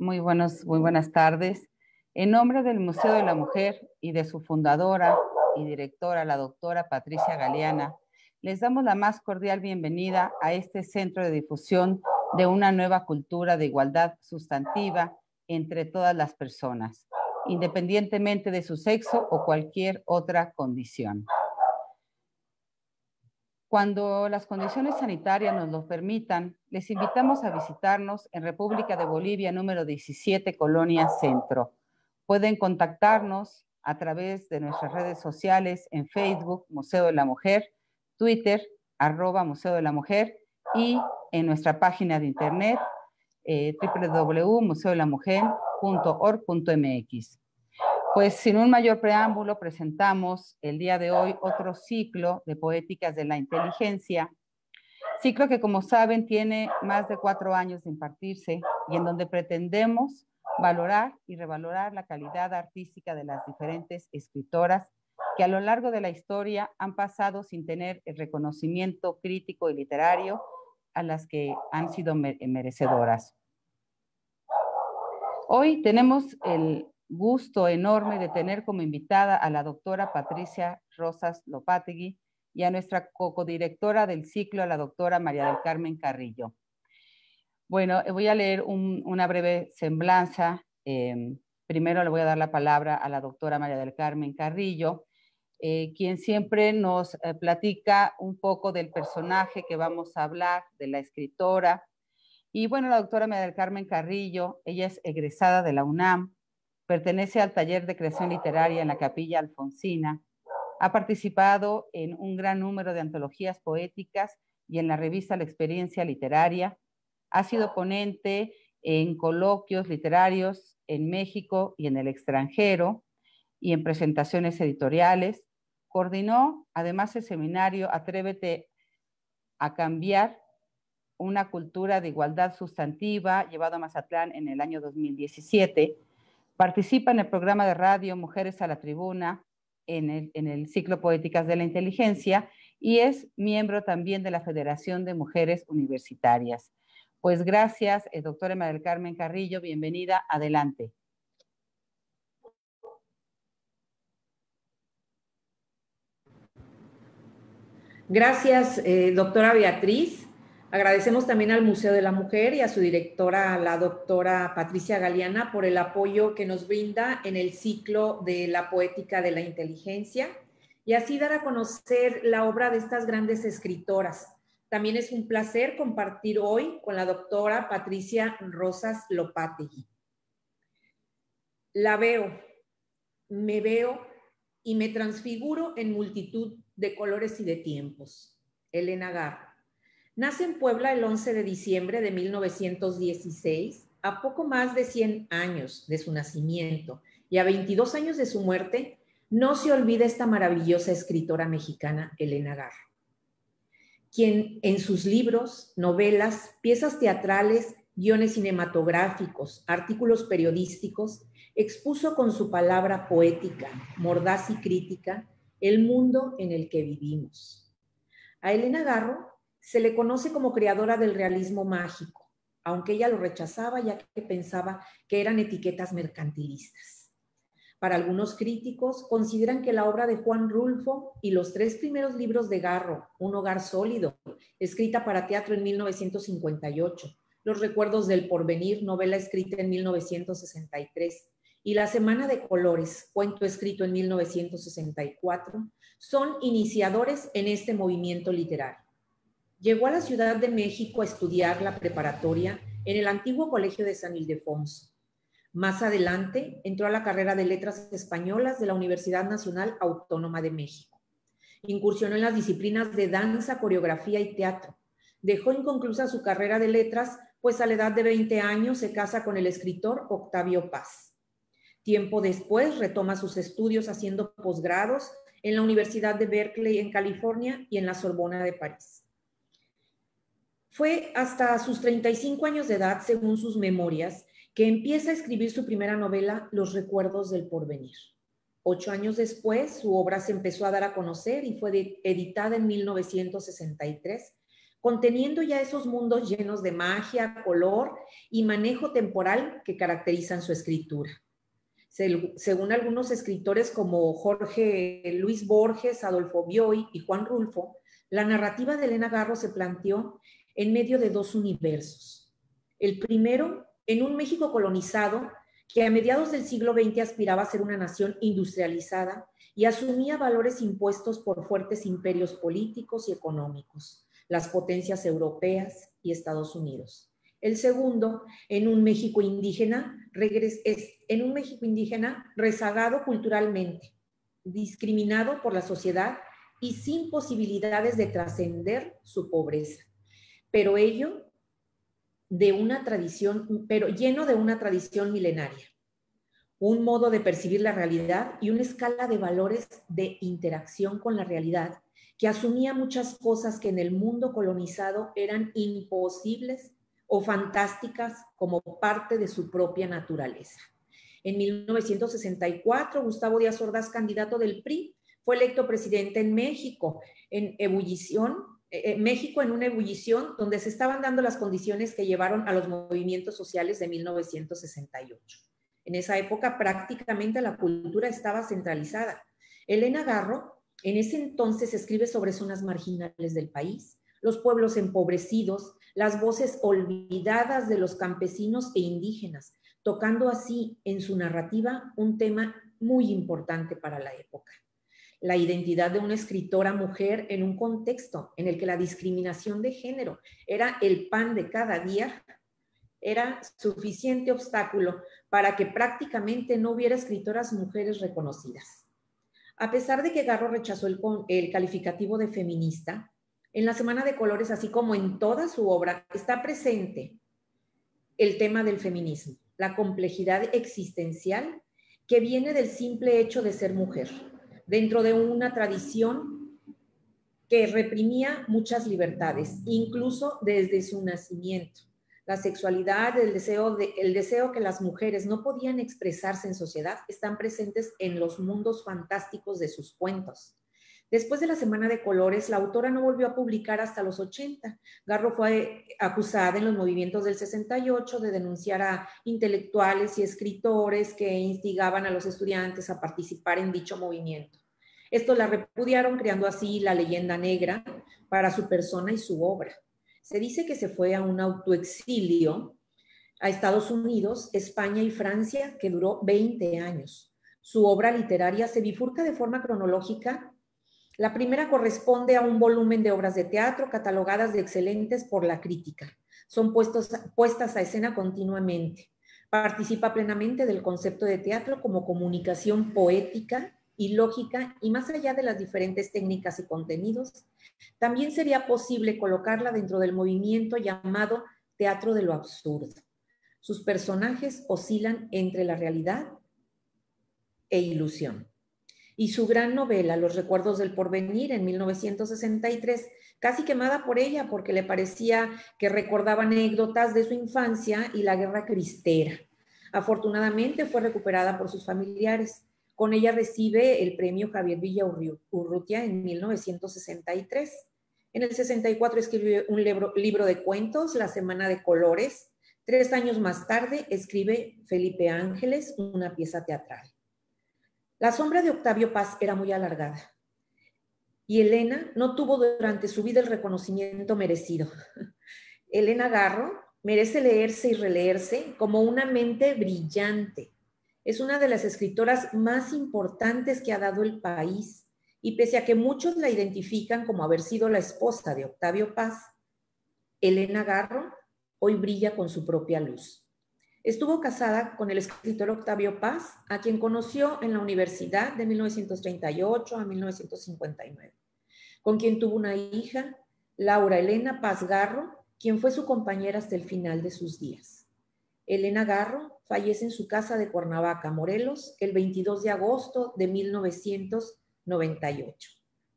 Muy, buenos, muy buenas tardes. En nombre del Museo de la Mujer y de su fundadora y directora, la doctora Patricia Galeana, les damos la más cordial bienvenida a este centro de difusión de una nueva cultura de igualdad sustantiva entre todas las personas, independientemente de su sexo o cualquier otra condición. Cuando las condiciones sanitarias nos lo permitan, les invitamos a visitarnos en República de Bolivia número 17, Colonia Centro. Pueden contactarnos a través de nuestras redes sociales en Facebook, Museo de la Mujer, Twitter, arroba Museo de la Mujer y en nuestra página de internet eh, www.museodelamujer.org.mx. Pues sin un mayor preámbulo presentamos el día de hoy otro ciclo de Poéticas de la Inteligencia, ciclo que como saben tiene más de cuatro años de impartirse y en donde pretendemos valorar y revalorar la calidad artística de las diferentes escritoras que a lo largo de la historia han pasado sin tener el reconocimiento crítico y literario a las que han sido merecedoras. Hoy tenemos el gusto enorme de tener como invitada a la doctora Patricia Rosas Lopategui y a nuestra codirectora del ciclo, a la doctora María del Carmen Carrillo. Bueno, eh, voy a leer una breve semblanza. Em, primero le voy a dar la palabra a la doctora María del Carmen Carrillo, eh, quien siempre nos eh, platica un poco del personaje que vamos a hablar, de la escritora. Y bueno, la doctora María del Carmen Carrillo, ella es egresada de la UNAM, pertenece al taller de creación literaria en la Capilla Alfonsina, ha participado en un gran número de antologías poéticas y en la revista La Experiencia Literaria, ha sido ponente en coloquios literarios en México y en el extranjero y en presentaciones editoriales, coordinó además el seminario Atrévete a cambiar una cultura de igualdad sustantiva llevado a Mazatlán en el año 2017 Participa en el programa de radio Mujeres a la Tribuna, en el, ciclo Poéticas de la Inteligencia y es miembro también de la Federación de Mujeres Universitarias. Pues gracias, eh, doctora María Carmen Carrillo, bienvenida, adelante. Gracias, eh, doctora Beatriz. Agradecemos también al Museo de la Mujer y a su directora, la doctora Patricia Galeana, por el apoyo que nos brinda en el ciclo de la poética de la inteligencia y así dar a conocer la obra de estas grandes escritoras. También es un placer compartir hoy con la doctora Patricia Rosas Lopategui. La veo, me veo y me transfiguro en multitud de colores y de tiempos. Elena Garro. Nace en Puebla el 11 de diciembre de 1916, a poco más de 100 años de su nacimiento y a 22 años de su muerte, no se olvida esta maravillosa escritora mexicana, Elena Garro, quien en sus libros, novelas, piezas teatrales, guiones cinematográficos, artículos periodísticos, expuso con su palabra poética, mordaz y crítica el mundo en el que vivimos. A Elena Garro se le conoce como creadora del realismo mágico, aunque ella lo rechazaba ya que pensaba que eran etiquetas mercantilistas. Para algunos críticos, consideran que la obra de Juan Rulfo y los tres primeros libros de Garro, Un hogar sólido, escrita para teatro en 1958, Los recuerdos del porvenir, novela escrita en 1963, y La Semana de Colores, cuento escrito en 1964, son iniciadores en este movimiento literario. Llegó a la Ciudad de México a estudiar la preparatoria en el antiguo Colegio de San Ildefonso. Más adelante entró a la carrera de Letras Españolas de la Universidad Nacional Autónoma de México. Incursionó en las disciplinas de danza, coreografía y teatro. Dejó inconclusa su carrera de letras, pues a la edad de 20 años se casa con el escritor Octavio Paz. Tiempo después retoma sus estudios haciendo posgrados en la Universidad de Berkeley en California y en la Sorbona de París. Fue hasta sus 35 años de edad, según sus memorias, que empieza a escribir su primera novela, Los Recuerdos del Porvenir. Ocho años después, su obra se empezó a dar a conocer y fue editada en 1963, conteniendo ya esos mundos llenos de magia, color y manejo temporal que caracterizan su escritura. Según algunos escritores como Jorge eh, Luis Borges, Adolfo Bioy y Juan Rulfo, la narrativa de Elena Garro se planteó en medio de dos universos. El primero, en un México colonizado que a mediados del siglo XX aspiraba a ser una nación industrializada y asumía valores impuestos por fuertes imperios políticos y económicos, las potencias europeas y Estados Unidos. El segundo, en un México indígena, en un México indígena rezagado culturalmente, discriminado por la sociedad y sin posibilidades de trascender su pobreza pero ello de una tradición, pero lleno de una tradición milenaria, un modo de percibir la realidad y una escala de valores de interacción con la realidad que asumía muchas cosas que en el mundo colonizado eran imposibles o fantásticas como parte de su propia naturaleza. En 1964, Gustavo Díaz Ordaz, candidato del PRI, fue electo presidente en México. En ebullición eh, México en una ebullición donde se estaban dando las condiciones que llevaron a los movimientos sociales de 1968. En esa época prácticamente la cultura estaba centralizada. Elena Garro en ese entonces escribe sobre zonas marginales del país, los pueblos empobrecidos, las voces olvidadas de los campesinos e indígenas, tocando así en su narrativa un tema muy importante para la época la identidad de una escritora mujer en un contexto en el que la discriminación de género era el pan de cada día, era suficiente obstáculo para que prácticamente no hubiera escritoras mujeres reconocidas. A pesar de que Garro rechazó el, calificativo de feminista, en la Semana de Colores, así como en toda su obra, está presente el tema del feminismo, la complejidad existencial que viene del simple hecho de ser mujer dentro de una tradición que reprimía muchas libertades, incluso desde su nacimiento. La sexualidad, el deseo, el deseo que las mujeres no podían expresarse en sociedad están presentes en los mundos fantásticos de sus cuentos. Después de la Semana de Colores, la autora no volvió a publicar hasta los 80. Garro fue acusada en los movimientos del 68 de denunciar a intelectuales y escritores que instigaban a los estudiantes a participar en dicho movimiento. Esto la repudiaron creando así la leyenda negra para su persona y su obra. Se dice que se fue a un autoexilio a Estados Unidos, España y Francia que duró 20 años. Su obra literaria se bifurca de forma cronológica. La primera corresponde a un volumen de obras de teatro catalogadas de excelentes por la crítica. Son puestas a escena continuamente. Participa plenamente del concepto de teatro como comunicación poética y lógica, y más allá de las diferentes técnicas y contenidos, también sería posible colocarla dentro del movimiento llamado teatro de lo absurdo. Sus personajes oscilan entre la realidad e ilusión. Y su gran novela, Los Recuerdos del Porvenir, en 1963, casi quemada por ella porque le parecía que recordaba anécdotas de su infancia y la guerra cristera. Afortunadamente fue recuperada por sus familiares con ella recibe el premio Javier Villa Urrutia en 1963. En el 64 escribe un libro, libro de cuentos, La Semana de Colores. Tres años más tarde escribe Felipe Ángeles, una pieza teatral. La sombra de Octavio Paz era muy alargada y Elena no tuvo durante su vida el reconocimiento merecido. Elena Garro merece leerse y releerse como una mente brillante, es una de las escritoras más importantes que ha dado el país y pese a que muchos la identifican como haber sido la esposa de Octavio Paz, Elena Garro hoy brilla con su propia luz. Estuvo casada con el escritor Octavio Paz, a quien conoció en la universidad de 1938 a 1959, con quien tuvo una hija, Laura Elena Paz Garro, quien fue su compañera hasta el final de sus días. Elena Garro fallece en su casa de Cuernavaca, Morelos, el 22 de agosto de 1998.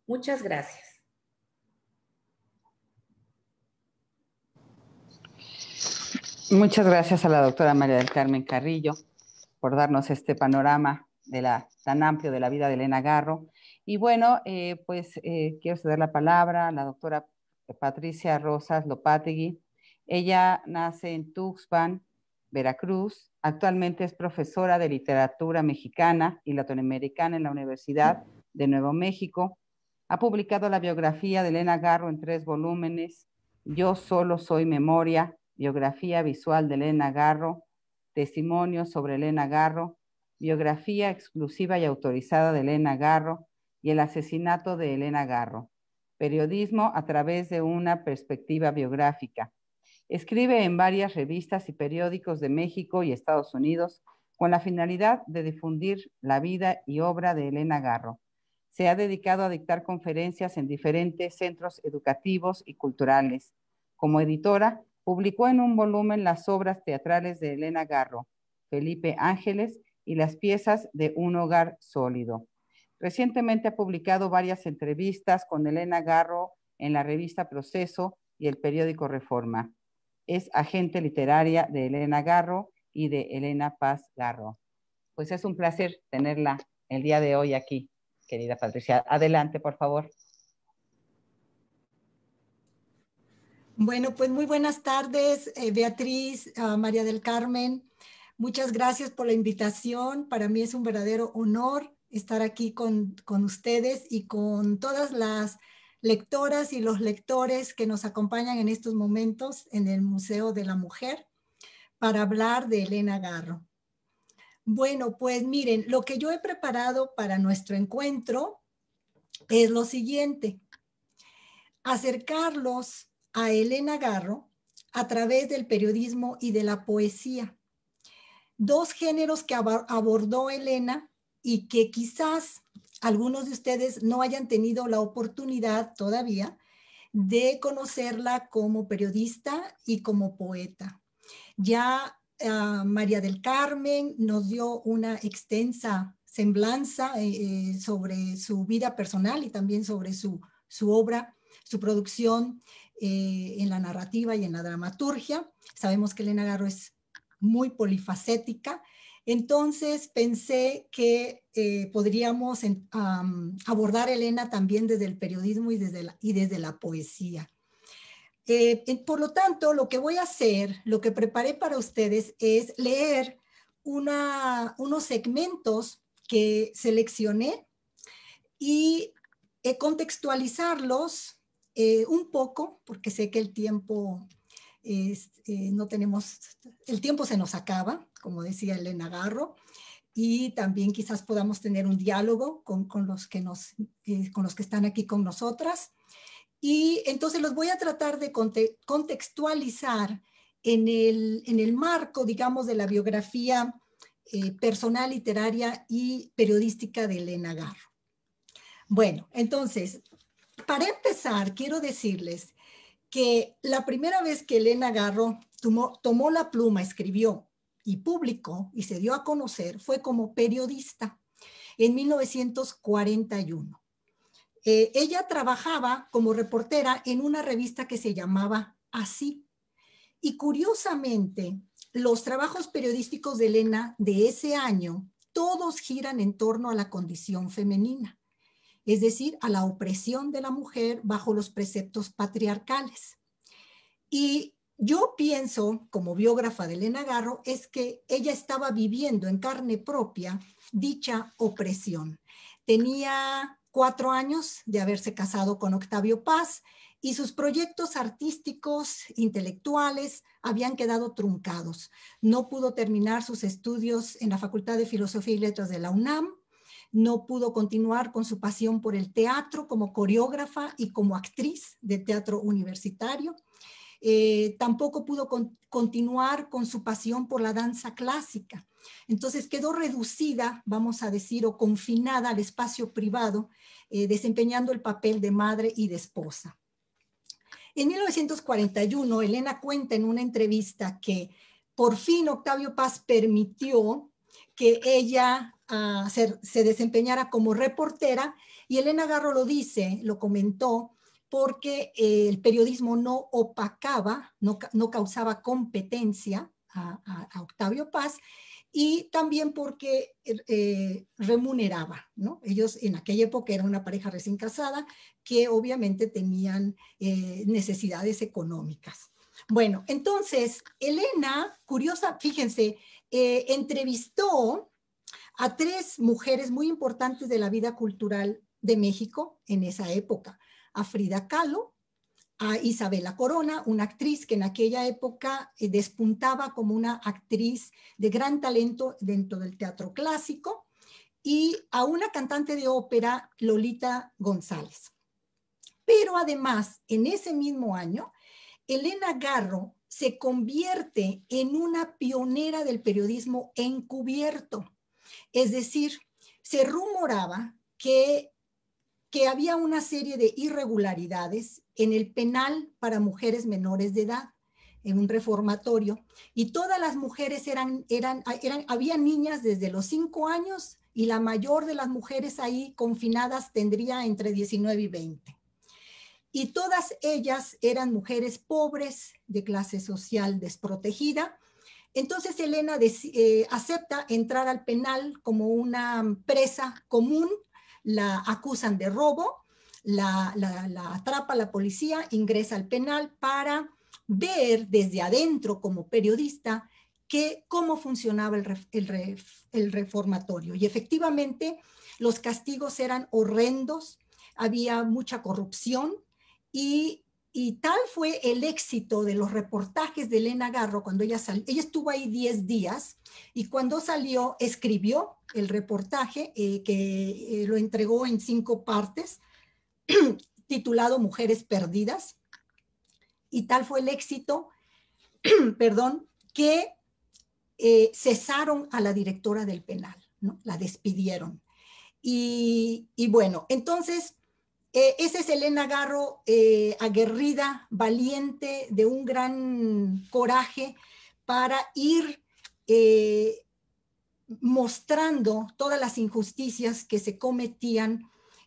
Muchas gracias. Muchas gracias a la doctora María del Carmen Carrillo por darnos este panorama tan amplio de la vida de Elena Garro. Y bueno, eh, pues eh, quiero ceder la palabra a la doctora Patricia Rosas Lopategui. Ella nace en Tuxpan, Veracruz. Actualmente es profesora de literatura mexicana y latinoamericana en la Universidad de Nuevo México. Ha publicado la biografía de Elena Garro en tres volúmenes, Yo solo soy memoria, biografía visual de Elena Garro, testimonio sobre Elena Garro, biografía exclusiva y autorizada de Elena Garro y el asesinato de Elena Garro, periodismo a través de una perspectiva biográfica, Escribe en varias revistas y periódicos de México y Estados Unidos con la finalidad de difundir la vida y obra de Elena Garro. Se ha dedicado a dictar conferencias en diferentes centros educativos y culturales. Como editora, publicó en un volumen las obras teatrales de Elena Garro, Felipe Ángeles y las piezas de Un hogar sólido. Recientemente ha publicado varias entrevistas con Elena Garro en la revista Proceso y el periódico Reforma es agente literaria de Elena Garro y de Elena Paz Garro. Pues es un placer tenerla el día de hoy aquí, querida Patricia. Adelante, por favor. Bueno, pues muy buenas tardes, eh, Beatriz, ah, María del Carmen. Muchas gracias por la invitación. Para mí es un verdadero honor estar aquí con ustedes y con todas las lectoras y los lectores que nos acompañan en estos momentos en el Museo de la Mujer para hablar de Elena Garro. Bueno, pues miren, lo que yo he preparado para nuestro encuentro es lo siguiente. Acercarlos a Elena Garro a través del periodismo y de la poesía. Dos géneros que abordó Elena y que quizás algunos de ustedes no hayan tenido la oportunidad todavía de conocerla como periodista y como poeta. Ya ah, María del Carmen nos dio una extensa semblanza eh, eh, sobre su vida personal y también sobre su, obra, su producción eh, en la narrativa y en la dramaturgia. Sabemos que Elena Garro es muy polifacética entonces pensé que eh, podríamos abordar Elena también desde el periodismo y desde la, poesía. Eh, por lo tanto, lo que voy a hacer, lo que preparé para ustedes es leer unos segmentos que seleccioné y eh, contextualizarlos un poco, porque sé que el tiempo este, no tenemos, el tiempo se nos acaba, como decía Elena Garro, y también quizás podamos tener un diálogo con, los, que nos, eh, con los que están aquí con nosotras. Y entonces los voy a tratar de contextualizar en el, en el, marco, digamos, de la biografía eh, personal, literaria y periodística de Elena Garro. Bueno, entonces, para empezar, quiero decirles que la primera vez que Elena Garro tomó, la pluma, escribió y publicó y se dio a conocer fue como periodista en 1941. Eh, ella trabajaba como reportera en una revista que se llamaba Así. Y curiosamente, los trabajos periodísticos de Elena de ese año, todos giran en torno a la condición femenina es decir, a la opresión de la mujer bajo los preceptos patriarcales. Y yo pienso, como biógrafa de Elena Garro, es que ella estaba viviendo en carne propia dicha opresión. Tenía cuatro años de haberse casado con Octavio Paz y sus proyectos artísticos, intelectuales, habían quedado truncados. No pudo terminar sus estudios en la Facultad de Filosofía y Letras de la UNAM no pudo continuar con su pasión por el teatro como coreógrafa y como actriz de teatro universitario. Eh, tampoco pudo continuar con su pasión por la danza clásica. Entonces quedó reducida, vamos a decir, o confinada al espacio privado, eh, desempeñando el papel de madre y de esposa. En 1941, Elena cuenta en una entrevista que por fin Octavio Paz permitió que ella ah, se, desempeñara como reportera y Elena Garro lo dice, lo comentó, porque eh, el periodismo no opacaba, no, causaba competencia a, Octavio Paz y también porque eh, eh, remuneraba, ¿no? Ellos en aquella época eran una pareja recién casada que obviamente tenían necesidades económicas. Bueno, entonces, Elena, curiosa, fíjense, eh, entrevistó a tres mujeres muy importantes de la vida cultural de México en esa época, a Frida Kahlo, a Isabela Corona, una actriz que en aquella época eh, despuntaba como una actriz de gran talento dentro del teatro clásico, y a una cantante de ópera, Lolita González. Pero además, en ese mismo año, Elena Garro se convierte en una pionera del periodismo encubierto. Es decir, se rumoraba que, había una serie de irregularidades en el penal para mujeres menores de edad en un reformatorio y todas las mujeres eran, eran, eran, había niñas desde los cinco años y la mayor de las mujeres ahí confinadas tendría entre 19 y 20 y todas ellas eran mujeres pobres, de clase social desprotegida. Entonces Elena eh, acepta entrar al penal como una presa común, la acusan de robo, la, atrapa la policía, ingresa al penal para ver desde adentro como periodista que cómo funcionaba el, el reformatorio. Y efectivamente los castigos eran horrendos, había mucha corrupción, y, tal fue el éxito de los reportajes de Elena Garro cuando ella salió. Ella estuvo ahí 10 días y cuando salió escribió el reportaje eh, que eh, lo entregó en cinco partes titulado Mujeres Perdidas. Y tal fue el éxito, perdón, que eh, cesaron a la directora del penal, ¿no? la despidieron. y bueno, entonces eh, esa es Elena Garro, eh, aguerrida, valiente, de un gran coraje para ir eh, mostrando todas las injusticias que se cometían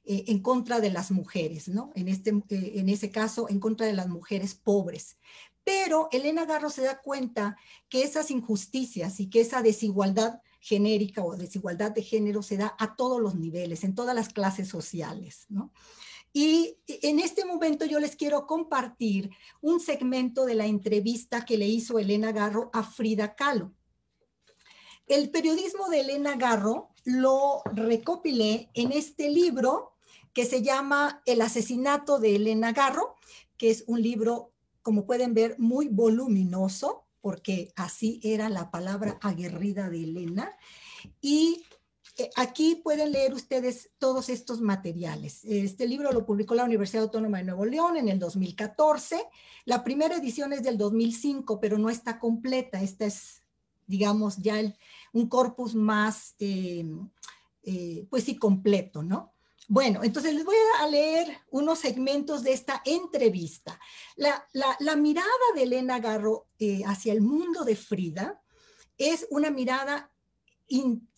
en contra de las mujeres, ¿no? En, este, en ese caso, en contra de las mujeres pobres. Pero Elena Garro se da cuenta que esas injusticias y que esa desigualdad genérica o desigualdad de género se da a todos los niveles, en todas las clases sociales, ¿no? Y en este momento yo les quiero compartir un segmento de la entrevista que le hizo Elena Garro a Frida Kahlo. El periodismo de Elena Garro lo recopilé en este libro que se llama El asesinato de Elena Garro, que es un libro, como pueden ver, muy voluminoso, porque así era la palabra aguerrida de Elena. Y eh, aquí pueden leer ustedes todos estos materiales. Este libro lo publicó la Universidad Autónoma de Nuevo León en el 2014. La primera edición es del 2005, pero no está completa. Esta es, digamos, ya un corpus más, eh, eh, pues sí, completo, ¿no? Bueno, entonces les voy a leer unos segmentos de esta entrevista. La, mirada de Elena Garro hacia el mundo de Frida es una mirada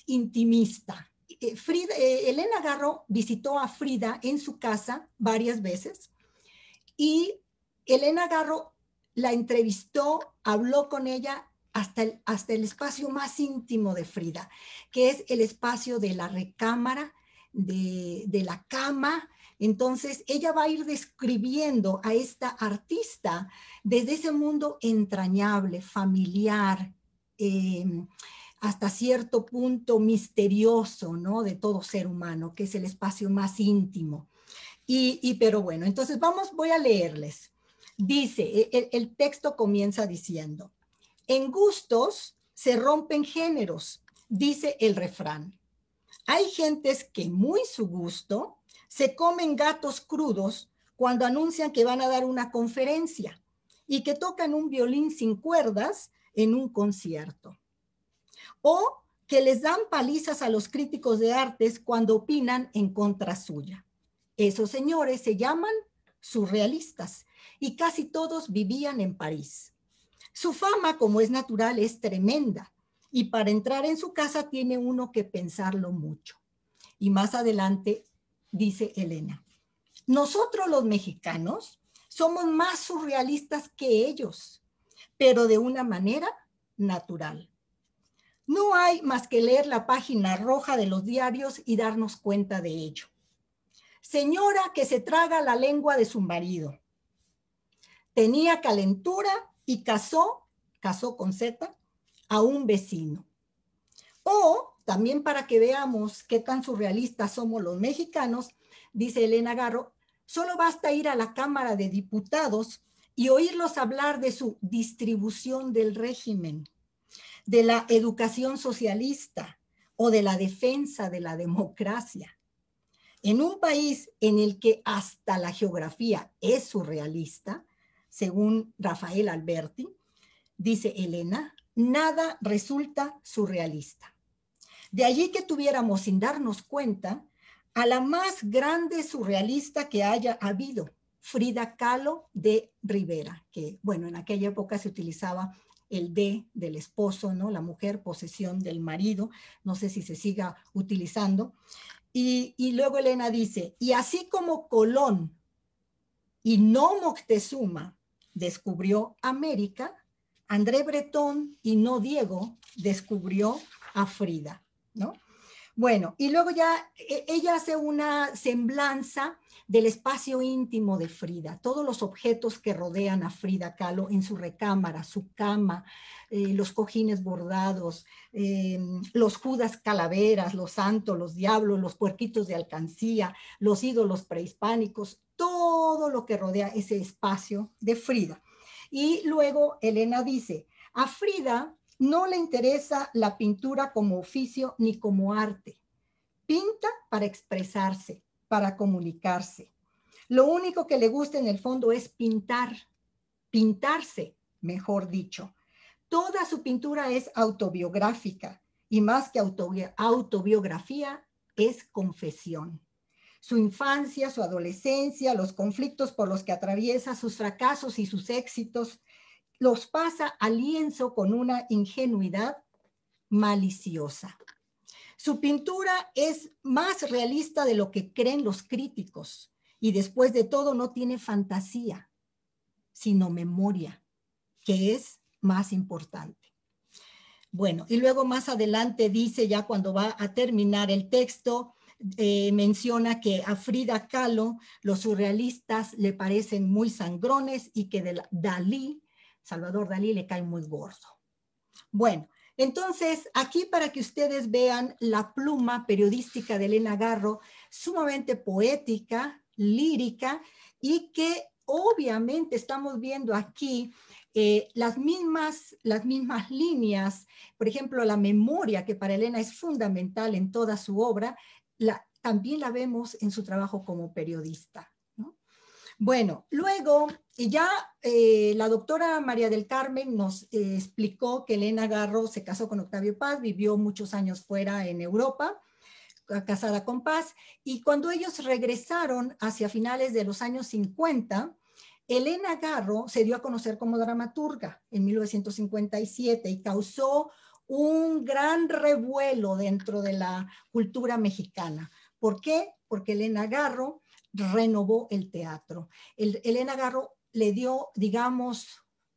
intimista. Eh, eh, Elena Garro visitó a Frida en su casa varias veces y Elena Garro la entrevistó, habló con ella hasta el, hasta el espacio más íntimo de Frida, que es el espacio de la recámara, de, la cama, entonces, ella va a ir describiendo a esta artista desde ese mundo entrañable, familiar, eh, hasta cierto punto misterioso, ¿no? De todo ser humano, que es el espacio más íntimo. Y, pero bueno, entonces vamos, voy a leerles. Dice, e, el texto comienza diciendo, en gustos se rompen géneros, dice el refrán. Hay gentes que muy su gusto se comen gatos crudos cuando anuncian que van a dar una conferencia y que tocan un violín sin cuerdas en un concierto o que les dan palizas a los críticos de artes cuando opinan en contra suya. Esos señores se llaman surrealistas y casi todos vivían en París. Su fama, como es natural, es tremenda y para entrar en su casa tiene uno que pensarlo mucho. Y más adelante dice Elena, nosotros los mexicanos somos más surrealistas que ellos, pero de una manera natural. No hay más que leer la página roja de los diarios y darnos cuenta de ello. Señora que se traga la lengua de su marido. Tenía calentura y casó, casó con Z, a un vecino. O también para que veamos qué tan surrealistas somos los mexicanos, dice Elena Garro, solo basta ir a la Cámara de Diputados y oírlos hablar de su distribución del régimen de la educación socialista o de la defensa de la democracia. En un país en el que hasta la geografía es surrealista, según Rafael Alberti, dice Elena, nada resulta surrealista. De allí que tuviéramos, sin darnos cuenta, a la más grande surrealista que haya habido, Frida Kahlo de Rivera, que bueno, en aquella época se utilizaba el de del esposo, ¿no? La mujer, posesión del marido, no sé si se siga utilizando. Y, y luego Elena dice, y así como Colón y no Moctezuma descubrió América, André Bretón y no Diego descubrió a Frida, ¿no? Bueno, y luego ya eh, ella hace una semblanza del espacio íntimo de Frida, todos los objetos que rodean a Frida Kahlo en su recámara, su cama, eh, los cojines bordados, eh, los judas calaveras, los santos, los diablos, los puerquitos de alcancía, los ídolos prehispánicos, todo lo que rodea ese espacio de Frida. Y luego Elena dice, a Frida no le interesa la pintura como oficio ni como arte. Pinta para expresarse, para comunicarse. Lo único que le gusta en el fondo es pintar, pintarse, mejor dicho. Toda su pintura es autobiográfica y más que autobiografía es confesión. Su infancia, su adolescencia, los conflictos por los que atraviesa, sus fracasos y sus éxitos, los pasa al lienzo con una ingenuidad maliciosa. Su pintura es más realista de lo que creen los críticos y después de todo no tiene fantasía, sino memoria, que es más importante. Bueno, y luego más adelante dice, ya cuando va a terminar el texto, eh, menciona que a Frida Kahlo los surrealistas le parecen muy sangrones y que de Dalí Salvador Dalí le cae muy gordo. Bueno, entonces, aquí para que ustedes vean la pluma periodística de Elena Garro, sumamente poética, lírica, y que obviamente estamos viendo aquí eh, las, mismas, las mismas líneas, por ejemplo, la memoria, que para Elena es fundamental en toda su obra, también la vemos en su trabajo como periodista. Bueno, luego y ya eh, la doctora María del Carmen nos eh, explicó que Elena Garro se casó con Octavio Paz, vivió muchos años fuera en Europa, casada con Paz, y cuando ellos regresaron hacia finales de los años 50, Elena Garro se dio a conocer como dramaturga en 1957 y causó un gran revuelo dentro de la cultura mexicana. ¿Por qué? Porque Elena Garro renovó el teatro. Elena Garro le dio, digamos,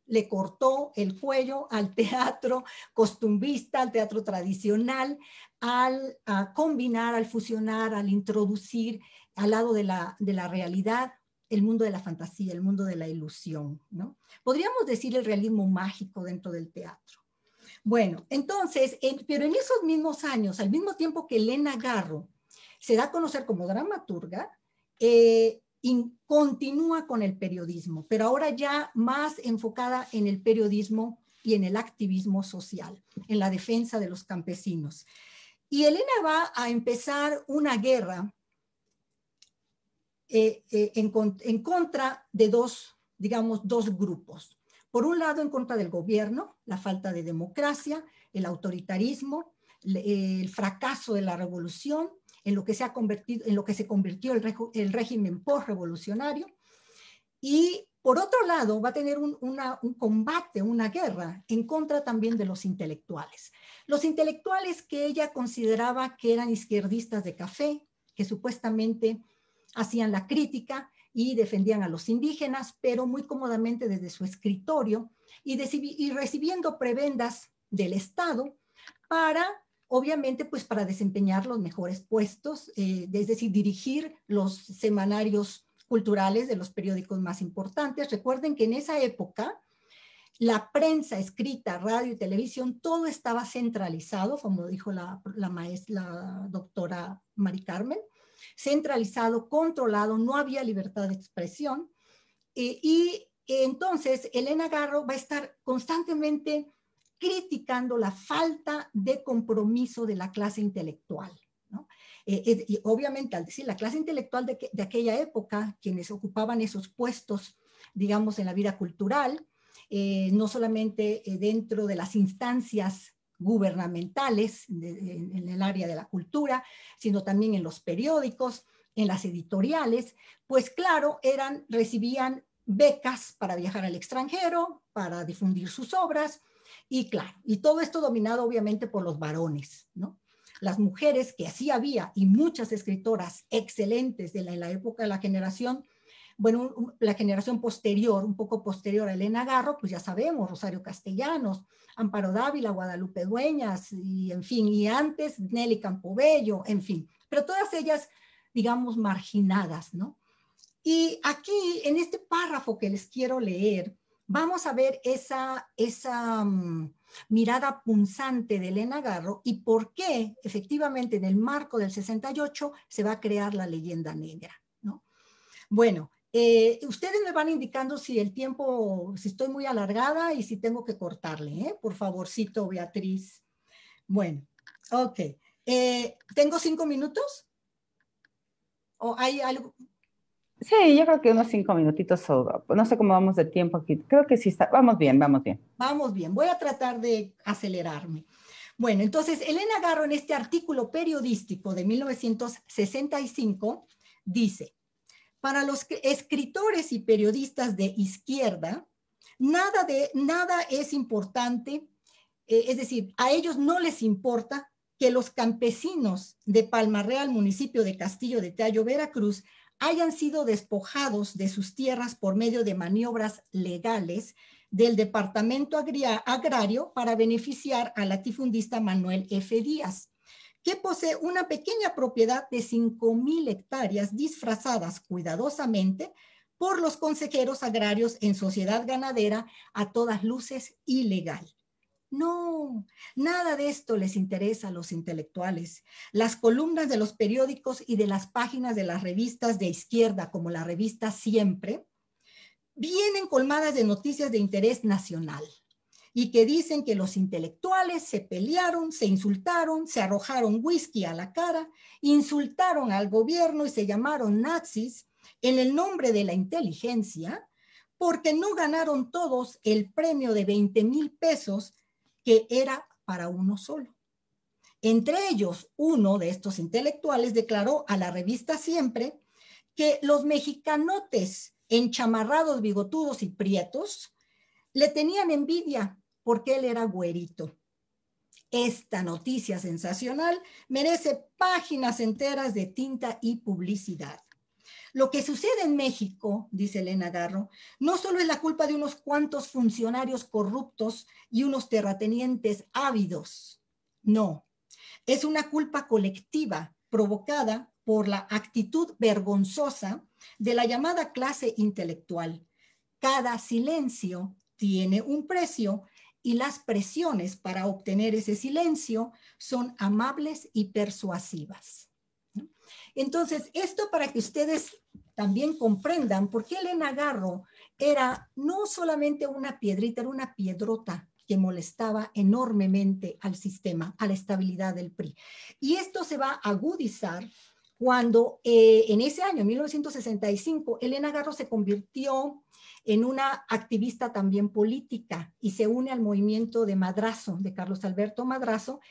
le cortó el cuello al teatro costumbrista, al teatro tradicional, al combinar, al fusionar, al introducir al lado de la, de la realidad el mundo de la fantasía, el mundo de la ilusión, ¿no? Podríamos decir el realismo mágico dentro del teatro. Bueno, entonces, pero en esos mismos años, al mismo tiempo que Elena Garro se da a conocer como dramaturga, eh, continúa con el periodismo, pero ahora ya más enfocada en el periodismo y en el activismo social, en la defensa de los campesinos. Y Elena va a empezar una guerra eh, eh, en, contra de dos, digamos, dos grupos. Por un lado, en contra del gobierno, la falta de democracia, el autoritarismo, el fracaso de la revolución en lo que se, ha convertido, en lo que se convirtió el, el régimen postrevolucionario. Y por otro lado, va a tener un, combate, una guerra en contra también de los intelectuales. Los intelectuales que ella consideraba que eran izquierdistas de café, que supuestamente hacían la crítica y defendían a los indígenas, pero muy cómodamente desde su escritorio y, y recibiendo prebendas del Estado para obviamente pues para desempeñar los mejores puestos, eh, es decir, dirigir los semanarios culturales de los periódicos más importantes. Recuerden que en esa época la prensa escrita, radio y televisión, todo estaba centralizado, como dijo la, maestra, la doctora Mari Carmen, centralizado, controlado, no había libertad de expresión. Eh, y entonces Elena Garro va a estar constantemente criticando la falta de compromiso de la clase intelectual. Eh, eh, y obviamente al decir la clase intelectual de, aquella época, quienes ocupaban esos puestos, digamos, en la vida cultural, eh, no solamente dentro de las instancias gubernamentales en el área de la cultura, sino también en los periódicos, en las editoriales, pues claro, eran, recibían becas para viajar al extranjero, para difundir sus obras, y claro, y todo esto dominado obviamente por los varones, ¿no? Las mujeres, que así había, y muchas escritoras excelentes de la, época de la generación, bueno, la generación posterior, un poco posterior a Elena Garro, pues ya sabemos, Rosario Castellanos, Amparo Dávila, Guadalupe Dueñas, y en fin, y antes Nelly Campobello, en fin, pero todas ellas, digamos, marginadas, ¿no? Y aquí, en este párrafo que les quiero leer, vamos a ver esa, esa mm, mirada punzante de Elena Garro y por qué efectivamente en el marco del 68 se va a crear la leyenda negra. ¿no? Bueno, eh, ustedes me van indicando si el tiempo, si estoy muy alargada y si tengo que cortarle, ¿eh? por favorcito, Beatriz. Bueno, ok. Eh, ¿Tengo cinco minutos? ¿O hay algo? Sí, yo creo que unos cinco minutitos o no sé cómo vamos de tiempo aquí. Creo que sí está, vamos bien, vamos bien. Vamos bien, voy a tratar de acelerarme. Bueno, entonces Elena Garro en este artículo periodístico de 1965 dice, para los escritores y periodistas de izquierda, nada, de, nada es importante, eh, es decir, a ellos no les importa que los campesinos de Palma Real, municipio de Castillo de Tallo, Veracruz, hayan sido despojados de sus tierras por medio de maniobras legales del Departamento Agrario para beneficiar al latifundista Manuel F. Díaz, que posee una pequeña propiedad de 5.000 hectáreas disfrazadas cuidadosamente por los consejeros agrarios en sociedad ganadera a todas luces ilegal. No, nada de esto les interesa a los intelectuales. Las columnas de los periódicos y de las páginas de las revistas de izquierda, como la revista Siempre, vienen colmadas de noticias de interés nacional y que dicen que los intelectuales se pelearon, se insultaron, se arrojaron whisky a la cara, insultaron al gobierno y se llamaron nazis en el nombre de la inteligencia, porque no ganaron todos el premio de 20 mil pesos que era para uno solo. Entre ellos, uno de estos intelectuales declaró a la revista Siempre que los mexicanotes enchamarrados, bigotudos y prietos le tenían envidia porque él era güerito. Esta noticia sensacional merece páginas enteras de tinta y publicidad. Lo que sucede en México, dice Elena Garro, no solo es la culpa de unos cuantos funcionarios corruptos y unos terratenientes ávidos. No, es una culpa colectiva provocada por la actitud vergonzosa de la llamada clase intelectual. Cada silencio tiene un precio y las presiones para obtener ese silencio son amables y persuasivas. Entonces, esto para que ustedes también comprendan por qué Elena Garro era no solamente una piedrita, era una piedrota que molestaba enormemente al sistema, a la estabilidad del PRI. Y esto se va a agudizar cuando eh, en ese año, 1965, Elena Garro se convirtió en una activista también política y se une al movimiento de Madrazo, de Carlos Alberto Madrazo,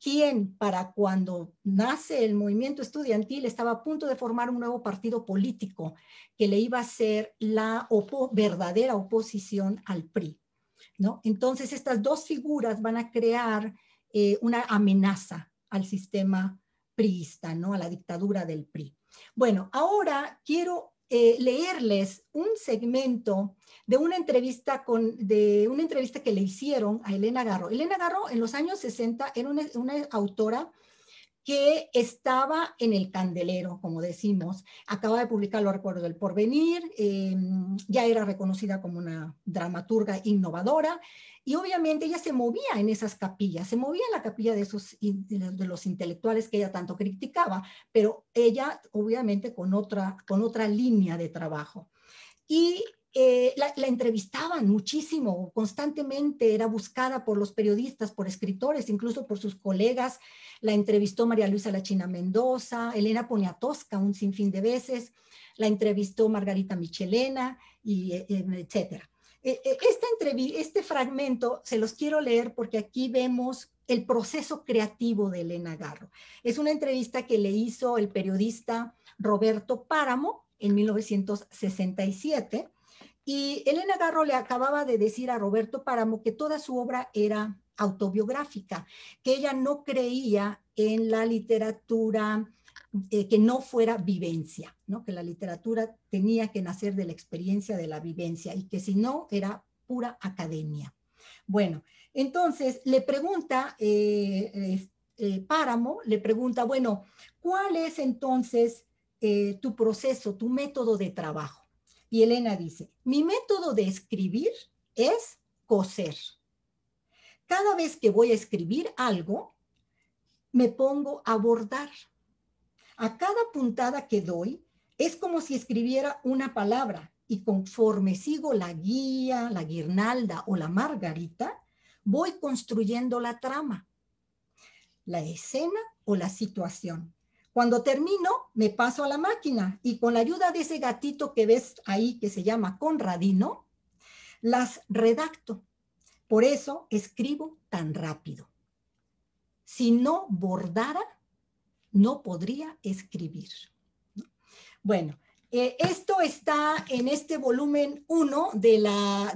Quién, para cuando nace el movimiento estudiantil estaba a punto de formar un nuevo partido político que le iba a ser la verdadera oposición al PRI. ¿no? Entonces, estas dos figuras van a crear eh, una amenaza al sistema priista, ¿no? a la dictadura del PRI. Bueno, ahora quiero eh, leerles un segmento de una entrevista con de una entrevista que le hicieron a Elena Garro. Elena Garro en los años 60 era una, una autora que estaba en el candelero, como decimos. Acaba de publicar, lo recuerdo, del Porvenir, eh, ya era reconocida como una dramaturga innovadora y obviamente ella se movía en esas capillas, se movía en la capilla de, esos, de los intelectuales que ella tanto criticaba, pero ella obviamente con otra, con otra línea de trabajo. Y eh, la, entrevistaban muchísimo, constantemente era buscada por los periodistas, por escritores, incluso por sus colegas. La entrevistó María Luisa Lachina Mendoza, Elena Poniatowska un sinfín de veces, la entrevistó Margarita Michelena, y, eh, em, etcétera. E, e, este fragmento se los quiero leer porque aquí vemos el proceso creativo de Elena Garro. Es una entrevista que le hizo el periodista Roberto Páramo en 1967 y Elena Garro le acababa de decir a Roberto Páramo que toda su obra era autobiográfica, que ella no creía en la literatura eh, que no fuera vivencia, ¿no? que la literatura tenía que nacer de la experiencia de la vivencia y que si no era pura academia. Bueno, entonces le pregunta eh, eh, Páramo, le pregunta, bueno, ¿cuál es entonces tu proceso, tu método de trabajo? Y Elena dice, mi método de escribir es coser. Cada vez que voy a escribir algo, me pongo a bordar. A cada puntada que doy, es como si escribiera una palabra y conforme sigo la guía, la guirnalda o la margarita, voy construyendo la trama, la escena o la situación. Cuando termino, me paso a la máquina y con la ayuda de ese gatito que ves ahí, que se llama Conradino, las redacto. Por eso escribo tan rápido. Si no bordara, no podría escribir. Bueno, eh, esto está en este volumen 1 de,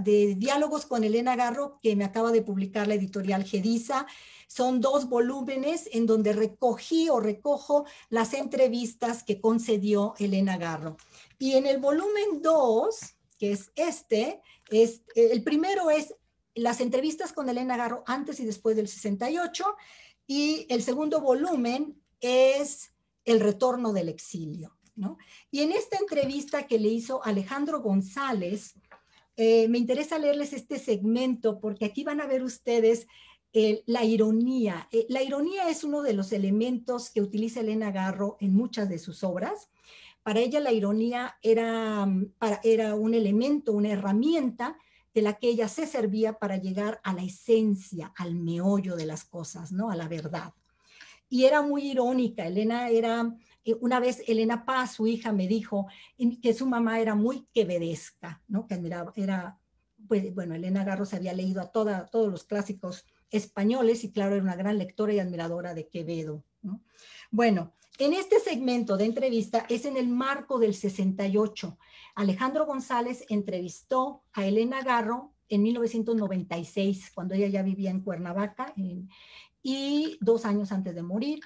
de Diálogos con Elena Garro, que me acaba de publicar la editorial Gedisa. Son dos volúmenes en donde recogí o recojo las entrevistas que concedió Elena Garro. Y en el volumen 2, que es este, es, eh, el primero es las entrevistas con Elena Garro antes y después del 68 y el segundo volumen es el retorno del exilio. Y en esta entrevista que le hizo Alejandro González, eh, me interesa leerles este segmento porque aquí van a ver ustedes eh, la ironía. Eh, la ironía es uno de los elementos que utiliza Elena Garro en muchas de sus obras. Para ella la ironía era, mm, era un elemento, una herramienta de la que ella se servía para llegar a la esencia, al meollo de las cosas, ¿no? A la verdad. Y era muy irónica. Elena era, eh, una vez Elena Paz, su hija, me dijo que su mamá era muy quevedesca, ¿no? Que admiraba, era, pues, bueno, Elena Garro se había leído a toda, todos los clásicos españoles y claro, era una gran lectora y admiradora de Quevedo. Bueno, en este segmento de entrevista es en el marco del 68. Alejandro González entrevistó a Elena Garro en 1996, cuando ella ya vivía en Cuernavaca y dos años antes de morir.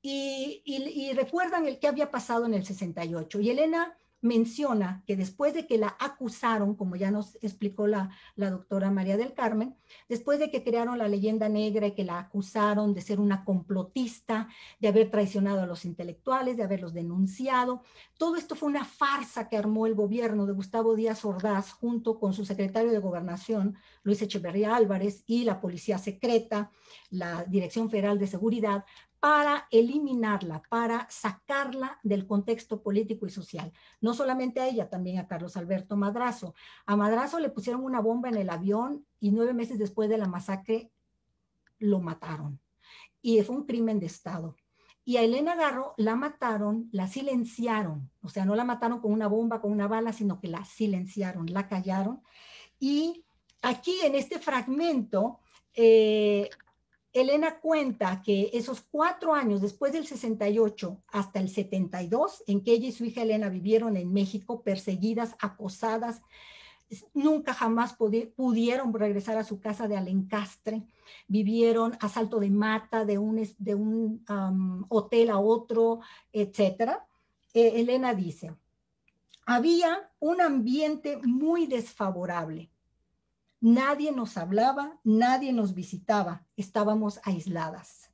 Y, y recuerdan el que había pasado en el 68. Y Elena menciona que después de que la acusaron, como ya nos explicó la, la, doctora María del Carmen, después de que crearon la leyenda negra y que la acusaron de ser una complotista, de haber traicionado a los intelectuales, de haberlos denunciado, todo esto fue una farsa que armó el gobierno de Gustavo Díaz Ordaz junto con su secretario de gobernación, Luis Echeverría Álvarez, y la policía secreta, la Dirección Federal de Seguridad, para eliminarla, para sacarla del contexto político y social. No solamente a ella, también a Carlos Alberto Madrazo. A Madrazo le pusieron una bomba en el avión y nueve meses después de la masacre lo mataron. Y fue un crimen de Estado. Y a Elena Garro la mataron, la silenciaron. O sea, no la mataron con una bomba, con una bala, sino que la silenciaron, la callaron. Y aquí en este fragmento, eh, Elena cuenta que esos cuatro años después del 68 hasta el 72, en que ella y su hija Elena vivieron en México, perseguidas, acosadas, nunca jamás pudieron regresar a su casa de Alencastre, vivieron asalto de mata de un, hotel a otro, etc. E, Elena dice, había un ambiente muy desfavorable Nadie nos hablaba, nadie nos visitaba, estábamos aisladas.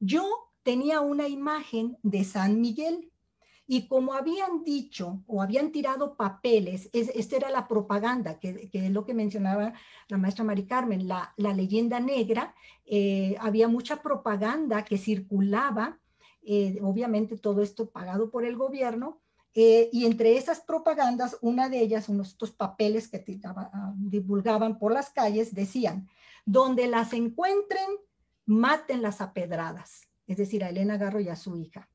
Yo tenía una imagen de San Miguel y como habían dicho o habían tirado papeles, es, esta era la propaganda, que, es lo que mencionaba la maestra Mari Carmen, la, leyenda negra, eh, había mucha propaganda que circulaba, eh, obviamente todo esto pagado por el gobierno, eh, y entre esas propagandas, una de ellas, unos estos papeles que ah, divulgaban por las calles, decían, donde las encuentren, mátenlas a pedradas, es decir, a Elena Garro y a su hija.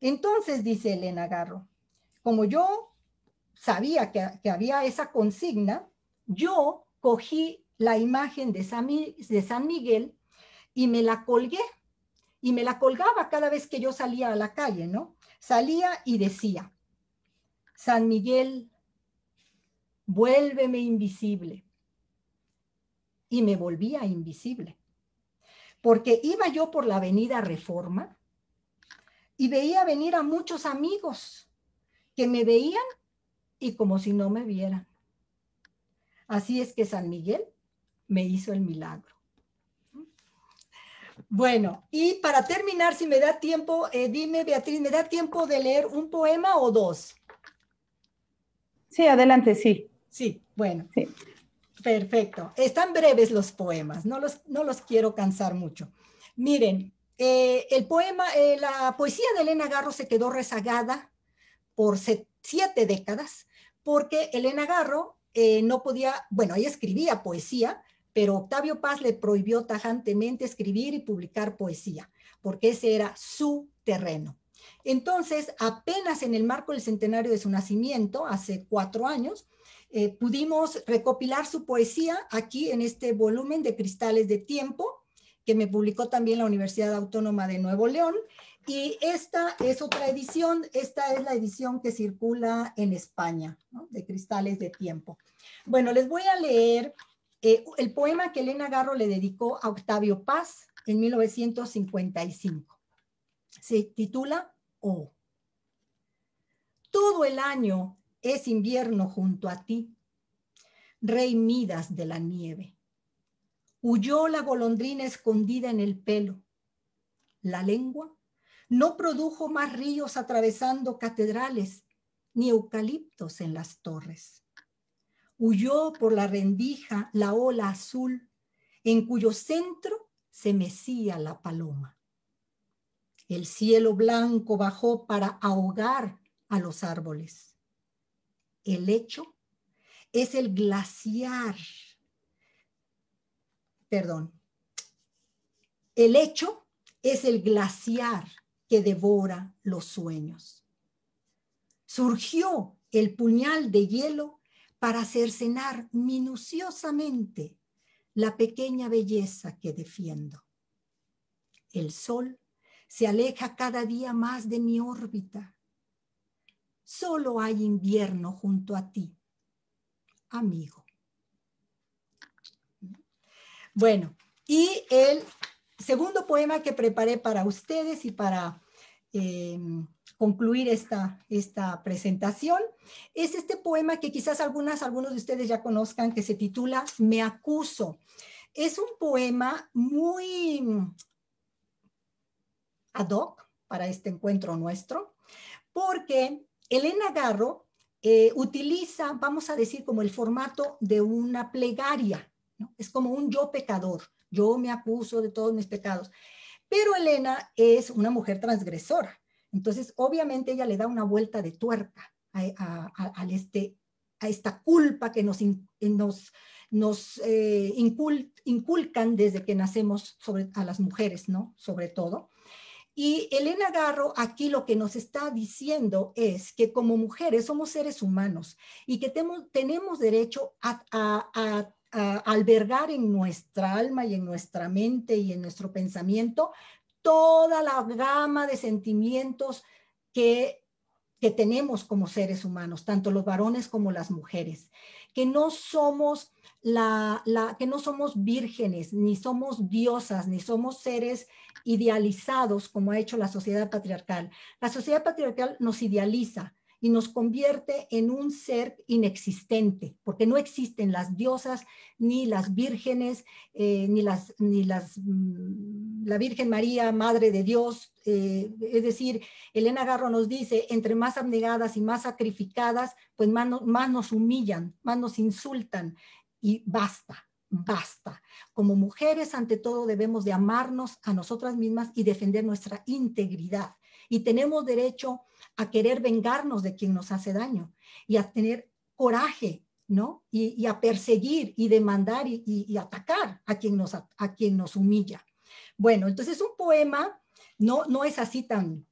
Entonces, dice Elena Garro, como yo sabía que, había esa consigna, yo cogí la imagen de San Miguel y me la colgué. Y me la colgaba cada vez que yo salía a la calle, ¿no? salía y decía, San Miguel, vuélveme invisible. Y me volvía invisible, porque iba yo por la avenida Reforma y veía venir a muchos amigos que me veían y como si no me vieran. Así es que San Miguel me hizo el milagro. Bueno, y para terminar, si me da tiempo, eh, dime, Beatriz, ¿me da tiempo de leer un poema o dos? Sí, adelante, sí. Sí, bueno. Sí. Perfecto. Están breves los poemas, no los, no los quiero cansar mucho. Miren, eh, el poema, eh, la poesía de Elena Garro se quedó rezagada por siete décadas, porque Elena Garro no podía, bueno, ella escribía poesía, pero Octavio Paz le prohibió tajantemente escribir y publicar poesía, porque ese era su terreno. Entonces, apenas en el marco del centenario de su nacimiento, hace cuatro años, eh, pudimos recopilar su poesía aquí en este volumen de Cristales de Tiempo, que me publicó también la Universidad Autónoma de Nuevo León. Y esta es otra edición, esta es la edición que circula en España, de Cristales de Tiempo. Bueno, les voy a leer eh, el poema que Elena Garro le dedicó a Octavio Paz en 1955. Se titula O. Todo el año es invierno junto a ti, rey Midas de la nieve. Huyó la golondrina escondida en el pelo. La lengua no produjo más ríos atravesando catedrales ni eucaliptos en las torres. Huyó por la rendija la ola azul, en cuyo centro se mecía la paloma. El cielo blanco bajó para ahogar a los árboles. El hecho es el glaciar. Perdón. El hecho es el glaciar que devora los sueños. Surgió el puñal de hielo para cercenar minuciosamente la pequeña belleza que defiendo. El sol se aleja cada día más de mi órbita. Solo hay invierno junto a ti, amigo. Bueno, y el segundo poema que preparé para ustedes y para eh, concluir esta, esta presentación, es este poema que quizás algunas, algunos de ustedes ya conozcan, que se titula Me acuso. Es un poema muy ad hoc para este encuentro nuestro, porque Elena Garro eh, utiliza, vamos a decir, como el formato de una plegaria, es como un yo pecador, yo me acuso de todos mis pecados. Pero Elena es una mujer transgresora, entonces, obviamente ella le da una vuelta de tuerca a, a, este, esta culpa que nos, eh, eh, inculcan desde que nacemos sobre, a las mujeres, ¿no? Sobre todo. Y Elena Garro aquí lo que nos está diciendo es que como mujeres somos seres humanos y que tenemos derecho a, albergar en nuestra alma y en nuestra mente y en nuestro pensamiento toda la gama de sentimientos que, tenemos como seres humanos, tanto los varones como las mujeres, que no somos la, la, que no somos vírgenes, ni somos diosas, ni somos seres idealizados como ha hecho la sociedad patriarcal. La sociedad patriarcal nos idealiza, y nos convierte en un ser inexistente, porque no existen las diosas, ni las vírgenes, eh, ni, las, ni las, mm, la Virgen María, Madre de Dios. Eh, es decir, Elena Garro nos dice, entre más abnegadas y más sacrificadas, pues más, más nos humillan, más nos insultan y basta. Basta. Como mujeres, ante todo, debemos de amarnos a nosotras mismas y defender nuestra integridad. Y tenemos derecho a querer vengarnos de quien nos hace daño y a tener coraje, ¿no? Y, a perseguir y demandar y, atacar a quien, nos, a quien nos humilla. Bueno, entonces un poema no, no es así tan,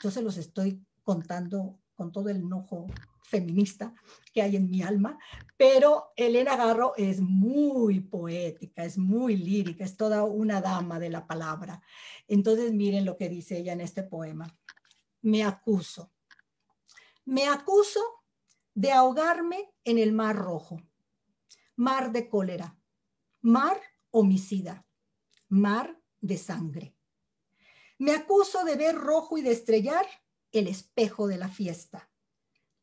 yo se los estoy contando con todo el enojo feminista que hay en mi alma, pero Elena Garro es muy poética, es muy lírica, es toda una dama de la palabra. Entonces miren lo que dice ella en este poema me acuso. Me acuso de ahogarme en el mar rojo, mar de cólera, mar homicida, mar de sangre. Me acuso de ver rojo y de estrellar el espejo de la fiesta,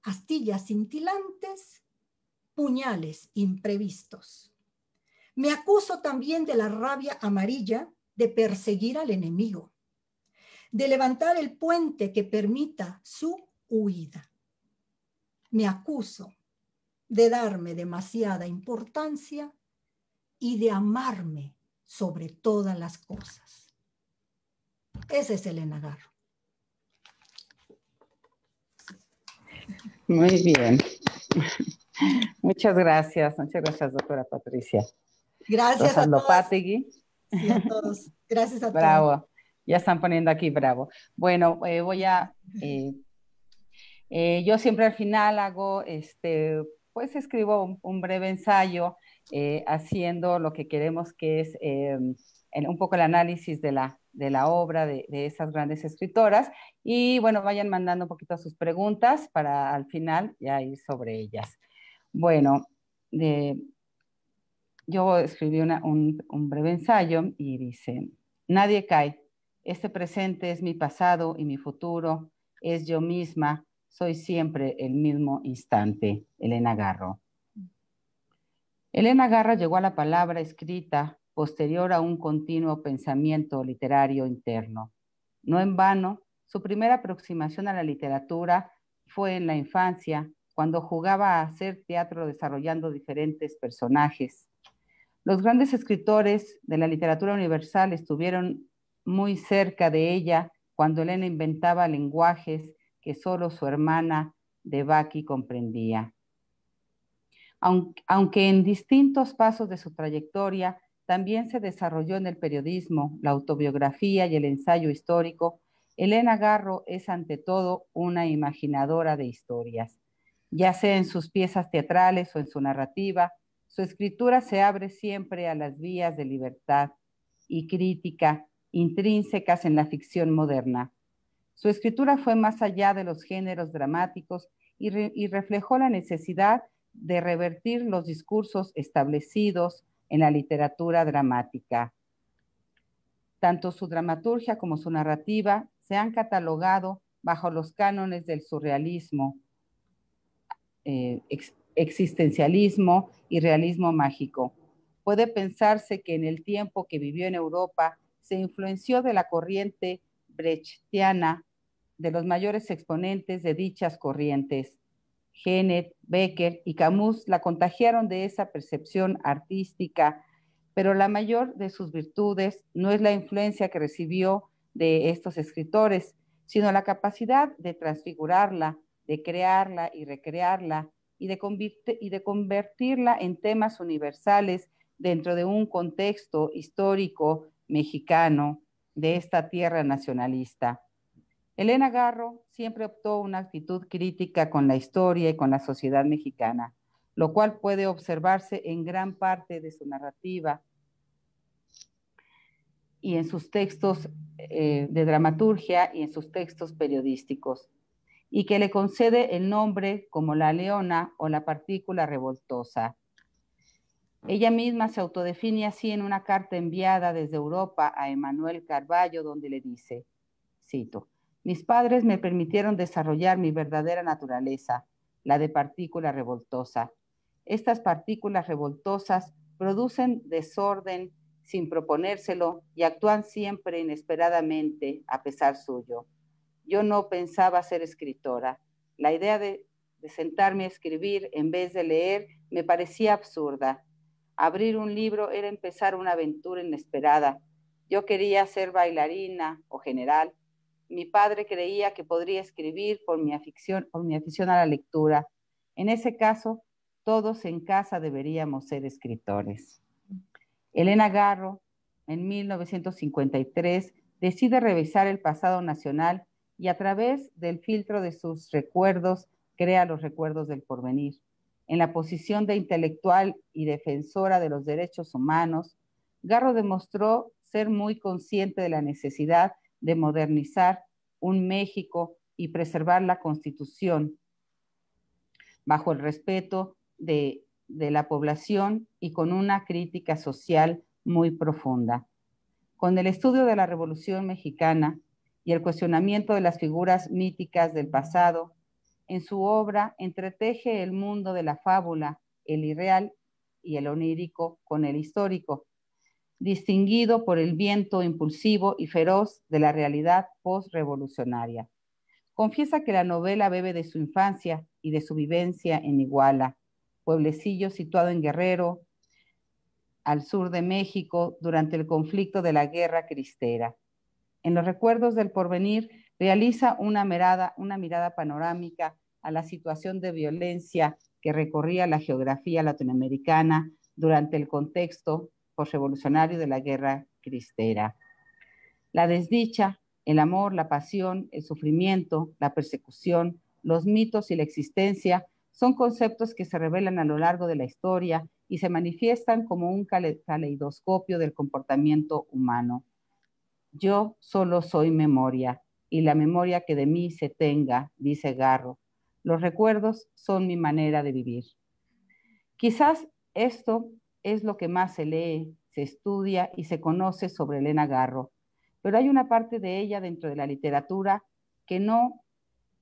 astillas cintilantes, puñales imprevistos. Me acuso también de la rabia amarilla de perseguir al enemigo, de levantar el puente que permita su huida. Me acuso de darme demasiada importancia y de amarme sobre todas las cosas. Ese es el enagarro. Muy bien. Muchas gracias, muchas gracias, doctora Patricia. Gracias a todos. a todos. Gracias a todos. Bravo. Ya están poniendo aquí bravo. Bueno, eh, voy a... Eh, eh, yo siempre al final hago, este, pues escribo un, breve ensayo haciendo lo que queremos que es em, un poco el análisis de la, obra de, esas grandes escritoras. Y bueno, vayan mandando un poquito sus preguntas para al final ya ir sobre ellas. Bueno, yo escribí un, un breve ensayo y dice, nadie cae, este presente es mi pasado y mi futuro, es yo misma, soy siempre el mismo instante. Elena Garro. Elena Garro llegó a la palabra escrita posterior a un continuo pensamiento literario interno. No en vano, su primera aproximación a la literatura fue en la infancia, cuando jugaba a hacer teatro desarrollando diferentes personajes. Los grandes escritores de la literatura universal estuvieron muy cerca de ella cuando Elena inventaba lenguajes que solo su hermana de comprendía. Aunque en distintos pasos de su trayectoria, también se desarrolló en el periodismo, la autobiografía y el ensayo histórico, Elena Garro es ante todo una imaginadora de historias. Ya sea en sus piezas teatrales o en su narrativa, su escritura se abre siempre a las vías de libertad y crítica intrínsecas en la ficción moderna. Su escritura fue más allá de los géneros dramáticos y, reflejó la necesidad de revertir los discursos establecidos en la literatura dramática. Tanto su dramaturgia como su narrativa se han catalogado bajo los cánones del surrealismo, eh, existencialismo y realismo mágico. Puede pensarse que en el tiempo que vivió en Europa se influenció de la corriente brechtiana de los mayores exponentes de dichas corrientes. Genet, Becker y Camus la contagiaron de esa percepción artística, pero la mayor de sus virtudes no es la influencia que recibió de estos escritores, sino la capacidad de transfigurarla, de crearla y recrearla y de, y de convertirla en temas universales dentro de un contexto histórico mexicano de esta tierra nacionalista. Elena Garro siempre optó una actitud crítica con la historia y con la sociedad mexicana, lo cual puede observarse en gran parte de su narrativa y en sus textos eh, de dramaturgia y en sus textos periodísticos, y que le concede el nombre como la leona o la partícula revoltosa. Ella misma se autodefine así en una carta enviada desde Europa a Emanuel Carballo, donde le dice, cito, mis padres me permitieron desarrollar mi verdadera naturaleza, la de partícula revoltosa. Estas partículas revoltosas producen desorden sin proponérselo y actúan siempre inesperadamente a pesar suyo. Yo no pensaba ser escritora. La idea de, de sentarme a escribir en vez de leer me parecía absurda Abrir un libro era empezar una aventura inesperada. Yo quería ser bailarina o general. Mi padre creía que podría escribir por mi afición, por mi afición a la lectura. En ese caso, todos en casa deberíamos ser escritores. Elena Garro, en 1953, decide revisar el pasado nacional y a través del filtro de sus recuerdos crea los recuerdos del porvenir. En la posición de intelectual y defensora de los derechos humanos, Garro demostró ser muy consciente de la necesidad de modernizar un México y preservar la Constitución bajo el respeto de, la población y con una crítica social muy profunda. Con el estudio de la Revolución Mexicana y el cuestionamiento de las figuras míticas del pasado, en su obra entreteje el mundo de la fábula, el irreal y el onírico con el histórico, distinguido por el viento impulsivo y feroz de la realidad postrevolucionaria. Confiesa que la novela bebe de su infancia y de su vivencia en Iguala, pueblecillo situado en Guerrero, al sur de México, durante el conflicto de la Guerra Cristera. En los recuerdos del porvenir realiza una mirada, panorámica a la situación de violencia que recorría la geografía latinoamericana durante el contexto postrevolucionario de la guerra cristera. La desdicha, el amor, la pasión, el sufrimiento, la persecución, los mitos y la existencia son conceptos que se revelan a lo largo de la historia y se manifiestan como un caleidoscopio del comportamiento humano. Yo solo soy memoria, y la memoria que de mí se tenga, dice Garro. Los recuerdos son mi manera de vivir. Quizás esto es lo que más se lee, se estudia y se conoce sobre Elena Garro, pero hay una parte de ella dentro de la literatura que no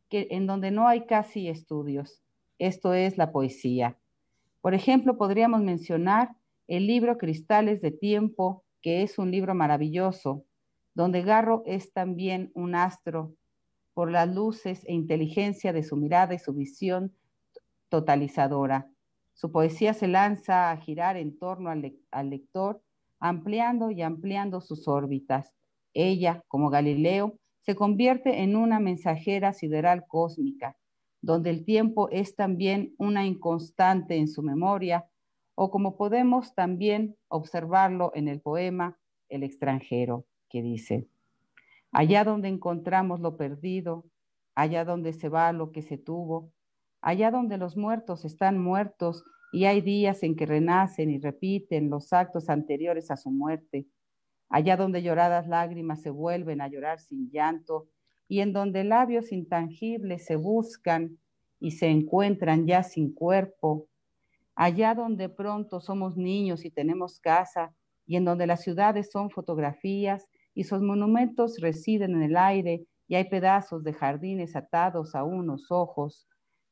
que, en donde no hay casi estudios. Esto es la poesía. Por ejemplo, podríamos mencionar el libro Cristales de Tiempo, que es un libro maravilloso, donde Garro es también un astro por las luces e inteligencia de su mirada y su visión totalizadora. Su poesía se lanza a girar en torno al, lector, ampliando y ampliando sus órbitas. Ella, como Galileo, se convierte en una mensajera sideral cósmica, donde el tiempo es también una inconstante en su memoria, o como podemos también observarlo en el poema El extranjero que dice, allá donde encontramos lo perdido, allá donde se va lo que se tuvo, allá donde los muertos están muertos y hay días en que renacen y repiten los actos anteriores a su muerte, allá donde lloradas lágrimas se vuelven a llorar sin llanto y en donde labios intangibles se buscan y se encuentran ya sin cuerpo, allá donde pronto somos niños y tenemos casa y en donde las ciudades son fotografías y sus monumentos residen en el aire y hay pedazos de jardines atados a unos ojos,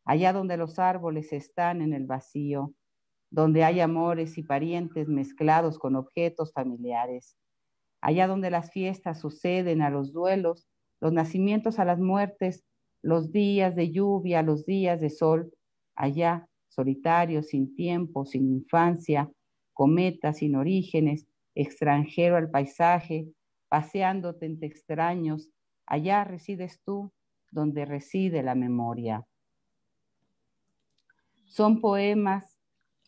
allá donde los árboles están en el vacío, donde hay amores y parientes mezclados con objetos familiares, allá donde las fiestas suceden a los duelos, los nacimientos a las muertes, los días de lluvia, los días de sol, allá, solitario, sin tiempo, sin infancia, cometa, sin orígenes, extranjero al paisaje, paseándote entre extraños, allá resides tú donde reside la memoria. Son poemas,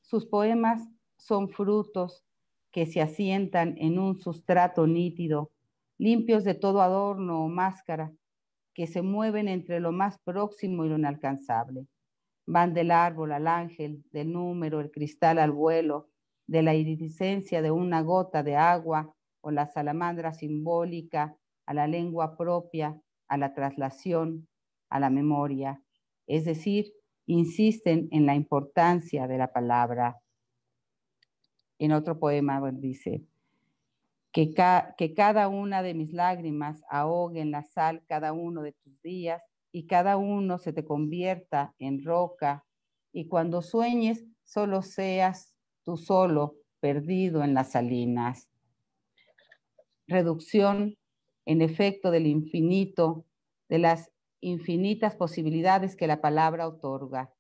sus poemas son frutos que se asientan en un sustrato nítido, limpios de todo adorno o máscara, que se mueven entre lo más próximo y lo inalcanzable. Van del árbol al ángel, del número, el cristal al vuelo, de la iridiscencia de una gota de agua o la salamandra simbólica a la lengua propia, a la traslación, a la memoria. Es decir, insisten en la importancia de la palabra. En otro poema dice, que, cada una de mis lágrimas ahogue en la sal cada uno de tus días y cada uno se te convierta en roca y cuando sueñes solo seas tú solo perdido en las salinas reducción en efecto del infinito, de las infinitas posibilidades que la palabra otorga.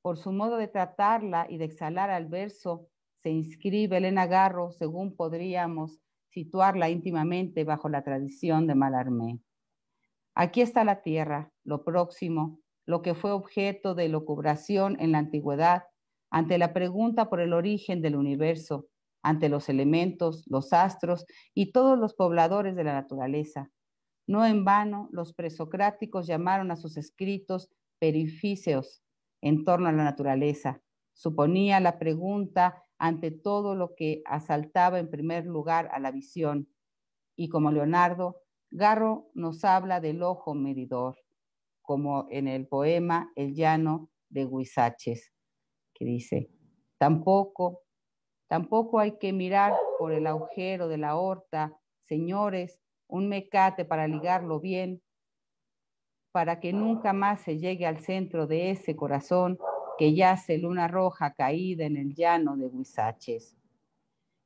Por su modo de tratarla y de exhalar al verso, se inscribe Elena Garro, según podríamos situarla íntimamente bajo la tradición de Malarmé. Aquí está la tierra, lo próximo, lo que fue objeto de locubración en la antigüedad ante la pregunta por el origen del universo, ante los elementos, los astros y todos los pobladores de la naturaleza. No en vano, los presocráticos llamaron a sus escritos perificios en torno a la naturaleza. Suponía la pregunta ante todo lo que asaltaba en primer lugar a la visión. Y como Leonardo, Garro nos habla del ojo medidor, como en el poema El llano de Huizaches, que dice, tampoco Tampoco hay que mirar por el agujero de la horta, señores, un mecate para ligarlo bien, para que nunca más se llegue al centro de ese corazón que yace luna roja caída en el llano de Guisaches.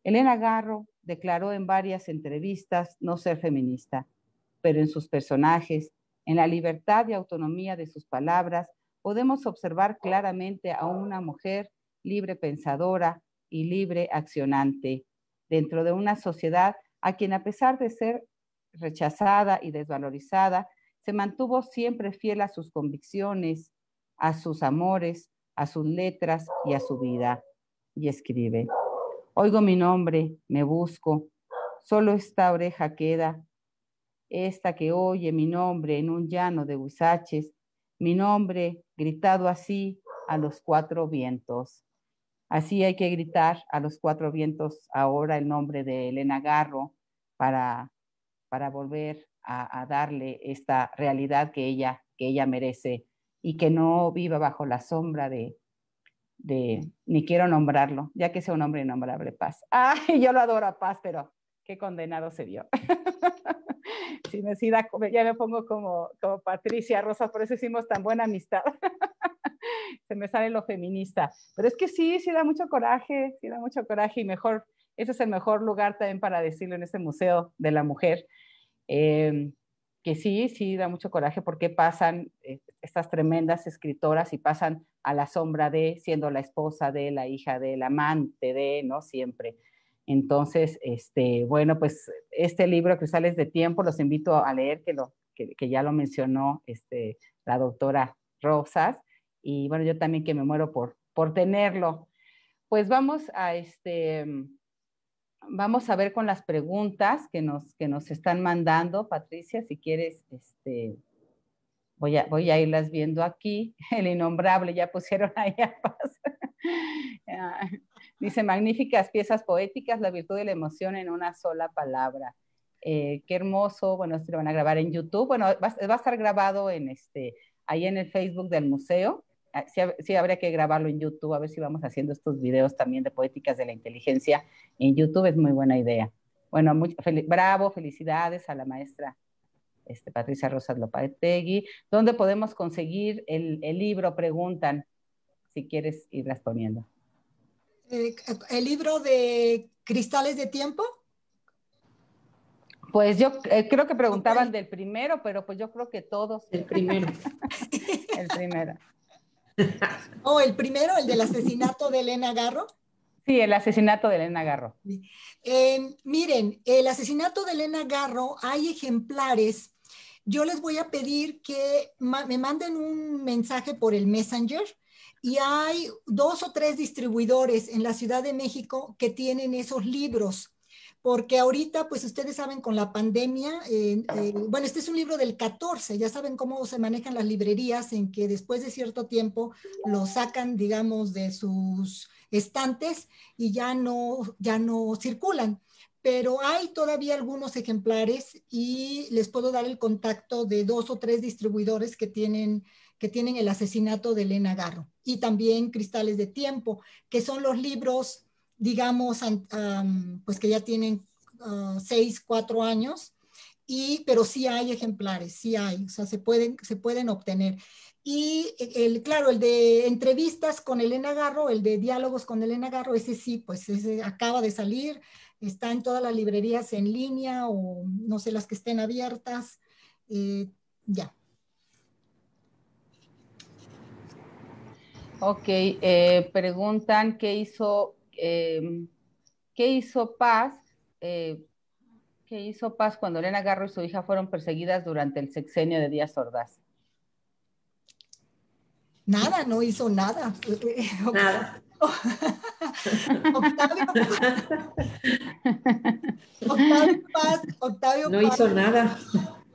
Elena Garro declaró en varias entrevistas no ser feminista, pero en sus personajes, en la libertad y autonomía de sus palabras, podemos observar claramente a una mujer libre pensadora, y libre accionante dentro de una sociedad a quien a pesar de ser rechazada y desvalorizada, se mantuvo siempre fiel a sus convicciones, a sus amores, a sus letras y a su vida. Y escribe, oigo mi nombre, me busco, solo esta oreja queda, esta que oye mi nombre en un llano de huizaches, mi nombre gritado así a los cuatro vientos. Así hay que gritar a los cuatro vientos ahora el nombre de Elena Garro para, para volver a, darle esta realidad que ella, que ella merece y que no viva bajo la sombra de, de, ni quiero nombrarlo, ya que sea un hombre innombrable, Paz. Ay, yo lo adoro a Paz, pero qué condenado se vio. si me, siga ya me pongo como, como Patricia Rosa, por eso hicimos tan buena amistad. se me sale lo feminista. Pero es que sí, sí da mucho coraje, sí da mucho coraje y mejor, ese es el mejor lugar también para decirlo en este Museo de la Mujer, em, que sí, sí da mucho coraje porque pasan eh, estas tremendas escritoras y pasan a la sombra de, siendo la esposa de, la hija del amante de, ¿no? Siempre. Entonces, este, bueno, pues este libro, Cruzales de Tiempo, los invito a leer, que, lo, ya lo mencionó este, la doctora Rosas y bueno, yo también que me muero por, por tenerlo. Pues vamos a este, vamos a ver con las preguntas que nos, que nos están mandando, Patricia, si quieres, este, voy a, voy a irlas viendo aquí. El innombrable, ya pusieron ahí a ah, Dice, magníficas piezas poéticas, la virtud y la emoción en una sola palabra. Eh, qué hermoso, bueno, esto lo van a grabar en YouTube, bueno, va, va a estar grabado en este, ahí en el Facebook del museo, Ah, sí, habría que grabarlo en YouTube, a ver si vamos haciendo estos videos también de poéticas de la inteligencia en YouTube, es muy buena idea. Bueno, muy, bravo, felicidades a la maestra este, Patricia Rosas Lopategui. ¿Dónde podemos conseguir el, libro? Preguntan, si quieres ir poniendo. Eh, ¿El libro de Cristales de Tiempo? Pues yo eh, creo que preguntaban del primero, pero pues yo creo que todos. El primero. el primero. oh, el primero, el del asesinato de Elena Garro. Sí, el asesinato de Elena Garro. Eh, miren, el asesinato de Elena Garro, hay ejemplares. Yo les voy a pedir que me manden un mensaje por el Messenger y hay dos o tres distribuidores en la Ciudad de México que tienen esos libros porque ahorita, pues ustedes saben, con la pandemia, eh, bueno, este es un libro del 14, ya saben cómo se manejan las librerías en que después de cierto tiempo lo sacan, digamos, de sus estantes y ya no, ya no circulan pero hay todavía algunos ejemplares y les puedo dar el contacto de dos o tres distribuidores que tienen, que tienen el asesinato de Elena Garro y también Cristales de Tiempo, que son los libros digamos, pues que ya tienen ah, seis, cuatro años, y, pero sí hay ejemplares, sí hay, o sea, se pueden, se pueden obtener. Y el, claro, el de entrevistas con Elena Garro, el de diálogos con Elena Garro, ese sí, pues acaba de salir, está en todas las librerías en línea o no sé, las que estén abiertas, eh, ya. Ok, eh, preguntan qué hizo Em, ¿qué hizo Paz? Eh, ¿Qué hizo Paz cuando Elena Garro y su hija fueron perseguidas durante el sexenio de Díaz Ordaz? Nada, no hizo nada. Nada. Octavio, Octavio Paz, No hizo nada.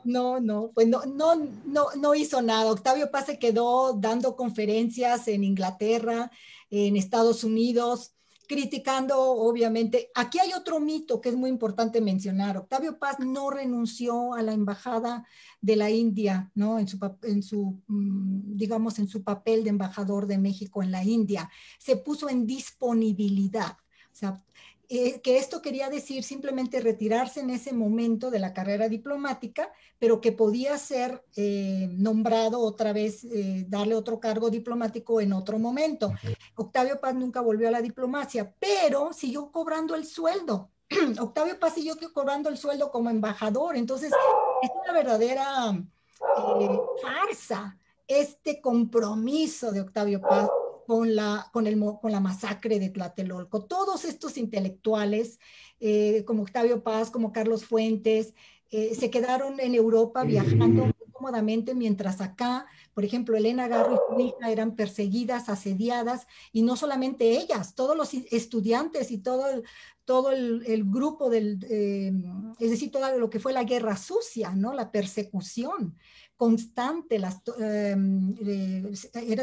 No, no, pues no, no, no, no hizo nada. Octavio Paz se quedó dando conferencias en Inglaterra, en Estados Unidos, criticando, obviamente. Aquí hay otro mito que es muy importante mencionar. Octavio Paz no renunció a la embajada de la India, ¿no? En su, en su, mm, digamos, en su papel de embajador de México en la India. Se puso en disponibilidad. O sea, eh, que esto quería decir simplemente retirarse en ese momento de la carrera diplomática, pero que podía ser eh, nombrado otra vez, eh, darle otro cargo diplomático en otro momento. Octavio Paz nunca volvió a la diplomacia, pero siguió cobrando el sueldo. Octavio Paz siguió cobrando el sueldo como embajador, entonces es una verdadera farsa este compromiso de Octavio Paz con la, con, con la masacre de Tlatelolco. Todos estos intelectuales, eh, como Octavio Paz, como Carlos Fuentes, eh, se quedaron en Europa viajando cómodamente, mientras acá, por ejemplo, Elena Garro y hija eran perseguidas, asediadas, y no solamente ellas, todos los estudiantes y todo el, todo el, grupo del, eh, es decir, todo lo que fue la guerra sucia, ¿no? La persecución constante, las, em, eh,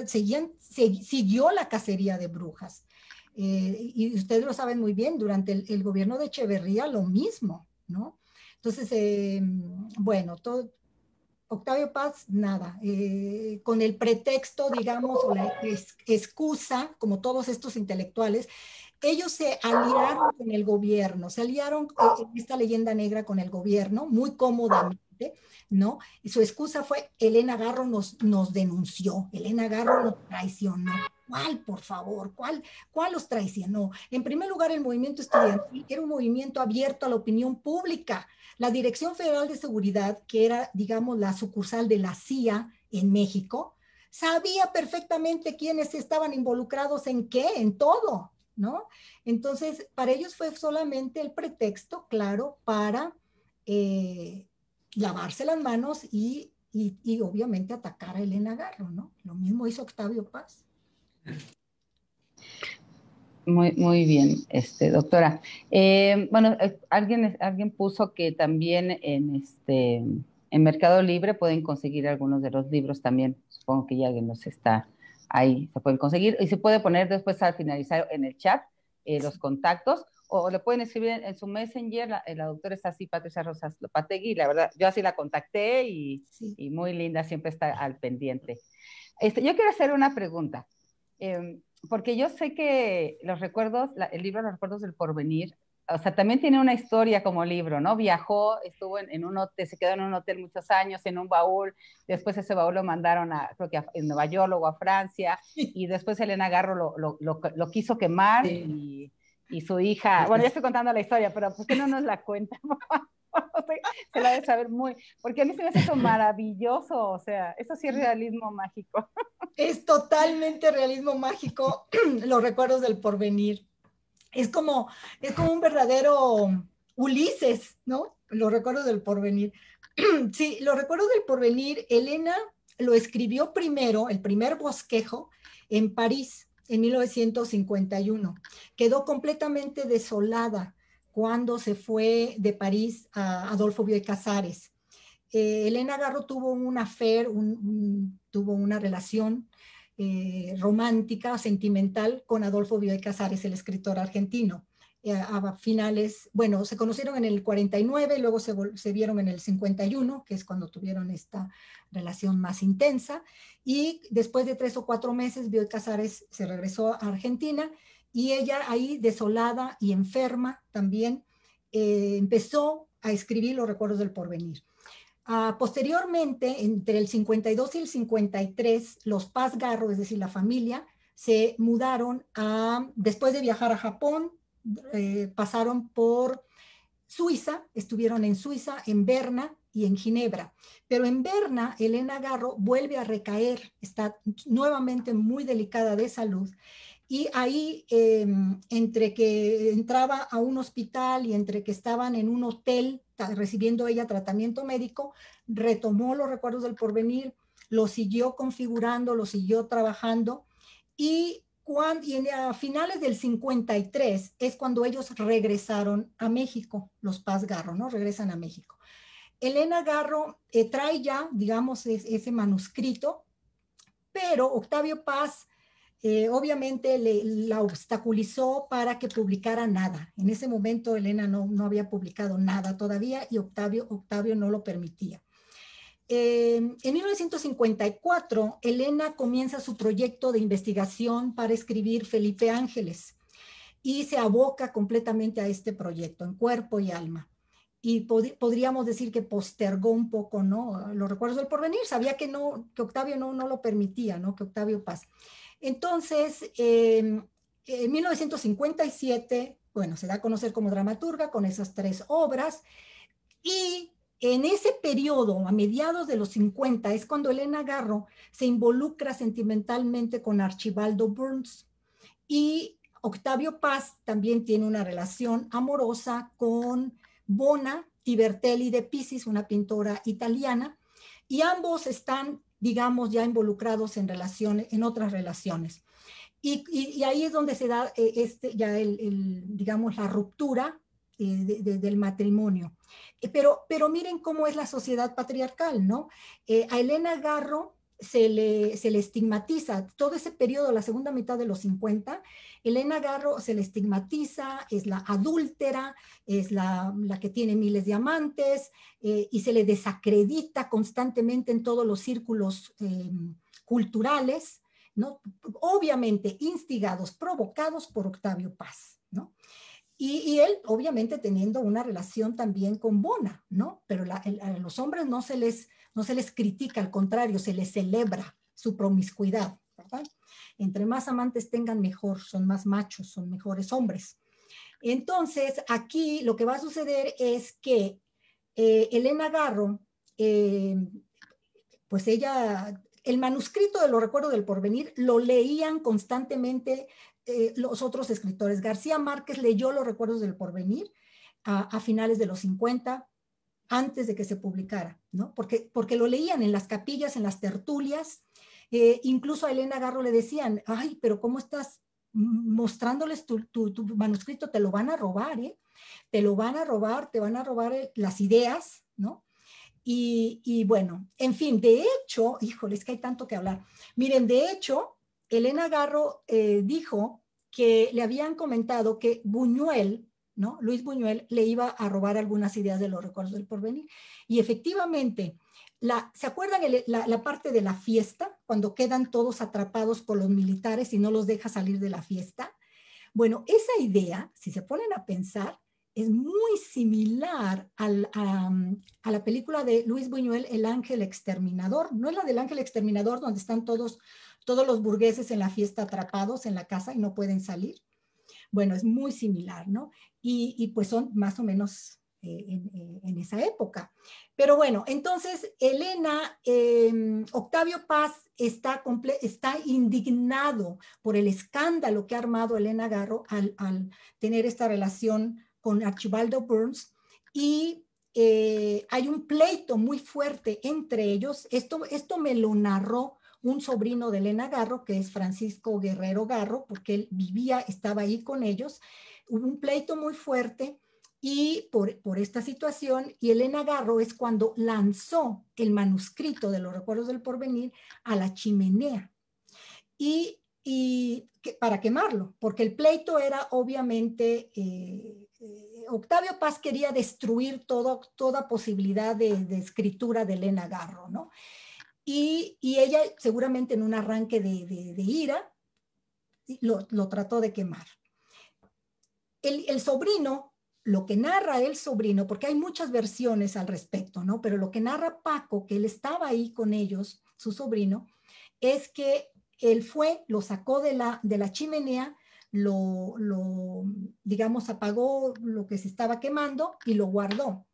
siguió la cacería de brujas. Eh, y ustedes lo saben muy bien, durante el, gobierno de Echeverría lo mismo, ¿no? Entonces, em, bueno, Octavio Paz, nada, eh, con el pretexto, digamos, o la excusa, como todos estos intelectuales, ellos se aliaron con el gobierno, se aliaron esta leyenda negra con el gobierno muy cómodamente ¿no? Y su excusa fue, Elena Garro nos, nos denunció, Elena Garro nos traicionó. ¿Cuál, por favor? ¿Cuál, ¿Cuál los traicionó? En primer lugar, el movimiento estudiantil era un movimiento abierto a la opinión pública. La Dirección Federal de Seguridad, que era, digamos, la sucursal de la CIA en México, sabía perfectamente quiénes estaban involucrados en qué, en todo, ¿no? Entonces, para ellos fue solamente el pretexto, claro, para eh, lavarse las manos y, obviamente atacar a Elena Garro, ¿no? Lo mismo hizo Octavio Paz. Muy, muy bien, este, doctora. Eh, bueno, eh, alguien, alguien puso que también en, este, en Mercado Libre pueden conseguir algunos de los libros también. Supongo que ya alguien los está ahí, se pueden conseguir. Y se puede poner después al finalizar en el chat eh, los contactos o le pueden escribir en, su messenger, la, eh, la, doctora es así, Patricia Rosas Lopategui, la verdad, yo así la contacté y, y muy linda, siempre está al pendiente. Este, yo quiero hacer una pregunta, em, porque yo sé que los recuerdos, el libro Los recuerdos del porvenir, o sea, también tiene una historia como libro, ¿no? Viajó, estuvo en, un hotel, se quedó en un hotel muchos años, en un baúl, después ese baúl lo mandaron a, creo que a, en Nueva York, luego a Francia, y después Elena Garro lo, lo, lo, quiso quemar y y su hija. Bueno, ya estoy contando la historia, pero ¿por qué no nos la cuenta? se la debe saber muy, porque a mí se me hace eso maravilloso, o sea, eso sí es realismo mágico. Es totalmente realismo mágico los recuerdos del porvenir. Es como, es como un verdadero Ulises, ¿no? Los recuerdos del porvenir. Sí, los recuerdos del porvenir, Elena lo escribió primero, el primer bosquejo, en París en 1951. Quedó completamente desolada cuando se fue de París a Adolfo Bioy Casares. Eh, Elena Garro tuvo una tuvo una relación eh, romántica, sentimental con Adolfo Bioy Casares, el escritor argentino. Eh, a finales, bueno, se conocieron en el 49, luego se, vieron en el 51, que es cuando tuvieron esta relación más intensa, y después de tres o cuatro meses, Bioy Casares se regresó a Argentina y ella ahí, desolada y enferma también, eh, empezó a escribir los recuerdos del porvenir. Ah, posteriormente, entre el 52 y el 53, los Paz Garro, es decir, la familia, se mudaron a, después de viajar a Japón, eh, pasaron por Suiza, estuvieron en Suiza, en Berna y en Ginebra. Pero en Berna, Elena Garro vuelve a recaer, está nuevamente muy delicada de salud. Y ahí, em, entre que entraba a un hospital y entre que estaban en un hotel recibiendo ella tratamiento médico, retomó los recuerdos del porvenir, lo siguió configurando, lo siguió trabajando y y a finales del 53 es cuando ellos regresaron a México, los Paz Garro, ¿no? Regresan a México. Elena Garro eh, trae ya, digamos, ese manuscrito, pero Octavio Paz eh, obviamente la obstaculizó para que publicara nada. En ese momento Elena no, no había publicado nada todavía y Octavio, Octavio no lo permitía. Eh, en 1954, Elena comienza su proyecto de investigación para escribir Felipe Ángeles y se aboca completamente a este proyecto en cuerpo y alma. Y podríamos decir que postergó un poco, ¿no? Los recuerdos del porvenir. Sabía que no, que Octavio no, no lo permitía, ¿no? Que Octavio Paz. Entonces, em, en 1957, bueno, se da a conocer como dramaturga con esas tres obras y en ese periodo, a mediados de los 50, es cuando Elena Garro se involucra sentimentalmente con Archibaldo Burns y Octavio Paz también tiene una relación amorosa con Bona Tibertelli de Pisis, una pintora italiana, y ambos están, digamos, ya involucrados en, relaciones, en otras relaciones. Y, ahí es donde se da eh, este, ya digamos, la ruptura eh, del matrimonio. Eh, pero, pero miren cómo es la sociedad patriarcal, ¿no? Eh, a Elena Garro se le, se le estigmatiza, todo ese periodo, la segunda mitad de los 50, Elena Garro se le estigmatiza, es la adúltera, es la, que tiene miles de amantes y se le desacredita constantemente en todos los círculos culturales, ¿no? obviamente instigados, provocados por Octavio Paz. ¿no? Y, él, obviamente, teniendo una relación también con Bona, ¿no? Pero a los hombres no se, les, no se les critica, al contrario, se les celebra su promiscuidad, ¿verdad? Entre más amantes tengan, mejor, son más machos, son mejores hombres. Entonces, aquí lo que va a suceder es que eh, Elena Garro, eh, pues ella el manuscrito de los recuerdos del porvenir lo leían constantemente eh, los otros escritores. García Márquez leyó Los Recuerdos del Porvenir a, finales de los 50, antes de que se publicara, ¿no? Porque, porque lo leían en las capillas, en las tertulias. Eh, incluso a Elena Garro le decían, ay, pero ¿cómo estás mostrándoles tu, manuscrito? Te lo van a robar, ¿eh? Te lo van a robar, te van a robar eh, las ideas, ¿no? Y, y bueno, en fin, de hecho, híjoles que hay tanto que hablar. Miren, de hecho, Elena Garro eh, dijo que le habían comentado que Buñuel, ¿no? Luis Buñuel le iba a robar algunas ideas de los recuerdos del porvenir. Y efectivamente, ¿se acuerdan la, parte de la fiesta? Cuando quedan todos atrapados por los militares y no los deja salir de la fiesta. Bueno, esa idea, si se ponen a pensar, es muy similar a, a, la película de Luis Buñuel, El Ángel Exterminador. No es la del Ángel Exterminador donde están todos todos los burgueses en la fiesta atrapados en la casa y no pueden salir. Bueno, es muy similar, ¿no? Y, pues son más o menos eh, eh, en, esa época. Pero bueno, entonces Elena, em, Octavio Paz está, está indignado por el escándalo que ha armado Elena Garro al, tener esta relación con Archibaldo Burns y eh, hay un pleito muy fuerte entre ellos. Esto, esto me lo narró un sobrino de Elena Garro, que es Francisco Guerrero Garro, porque él vivía, estaba ahí con ellos. Hubo un pleito muy fuerte y por, esta situación, y Elena Garro es cuando lanzó el manuscrito de los recuerdos del porvenir a la chimenea y, para quemarlo, porque el pleito era obviamente, eh, eh, Octavio Paz quería destruir todo, toda posibilidad de escritura de Elena Garro, ¿no? y, ella seguramente en un arranque de, ira lo, trató de quemar. El, sobrino, lo que narra el sobrino, porque hay muchas versiones al respecto, ¿no? Pero lo que narra Paco, que él estaba ahí con ellos, su sobrino, es que él fue, lo sacó de la, de la chimenea, lo, lo, digamos, apagó lo que se estaba quemando y lo guardó.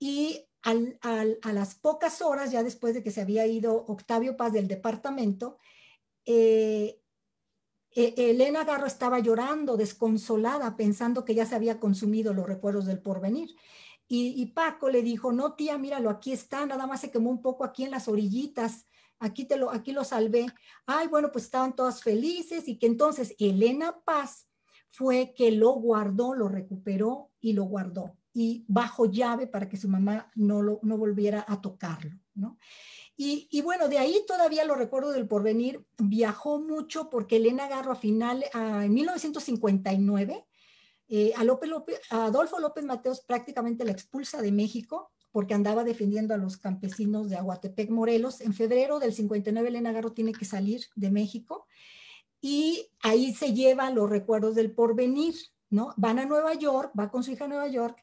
Y a las pocas horas, ya después de que se había ido Octavio Paz del departamento, eh, e, Elena Garro estaba llorando, desconsolada, pensando que ya se había consumido los recuerdos del porvenir. Y, Paco le dijo, no tía, míralo, aquí está, nada más se quemó un poco aquí en las orillitas, aquí te lo, aquí lo salvé. Ay, bueno, pues estaban todas felices y que entonces Elena Paz fue que lo guardó, lo recuperó y lo guardó y bajo llave para que su mamá no, lo, no volviera a tocarlo, ¿no? Y, bueno, de ahí todavía lo recuerdo del porvenir, viajó mucho porque Elena Garro a final, ah, en 1959, eh, a, Adolfo López Mateos prácticamente la expulsa de México porque andaba defendiendo a los campesinos de Aguatepec, Morelos. En febrero del 59, Elena Garro tiene que salir de México y ahí se lleva los recuerdos del porvenir, ¿no? Van a Nueva York, va con su hija a Nueva York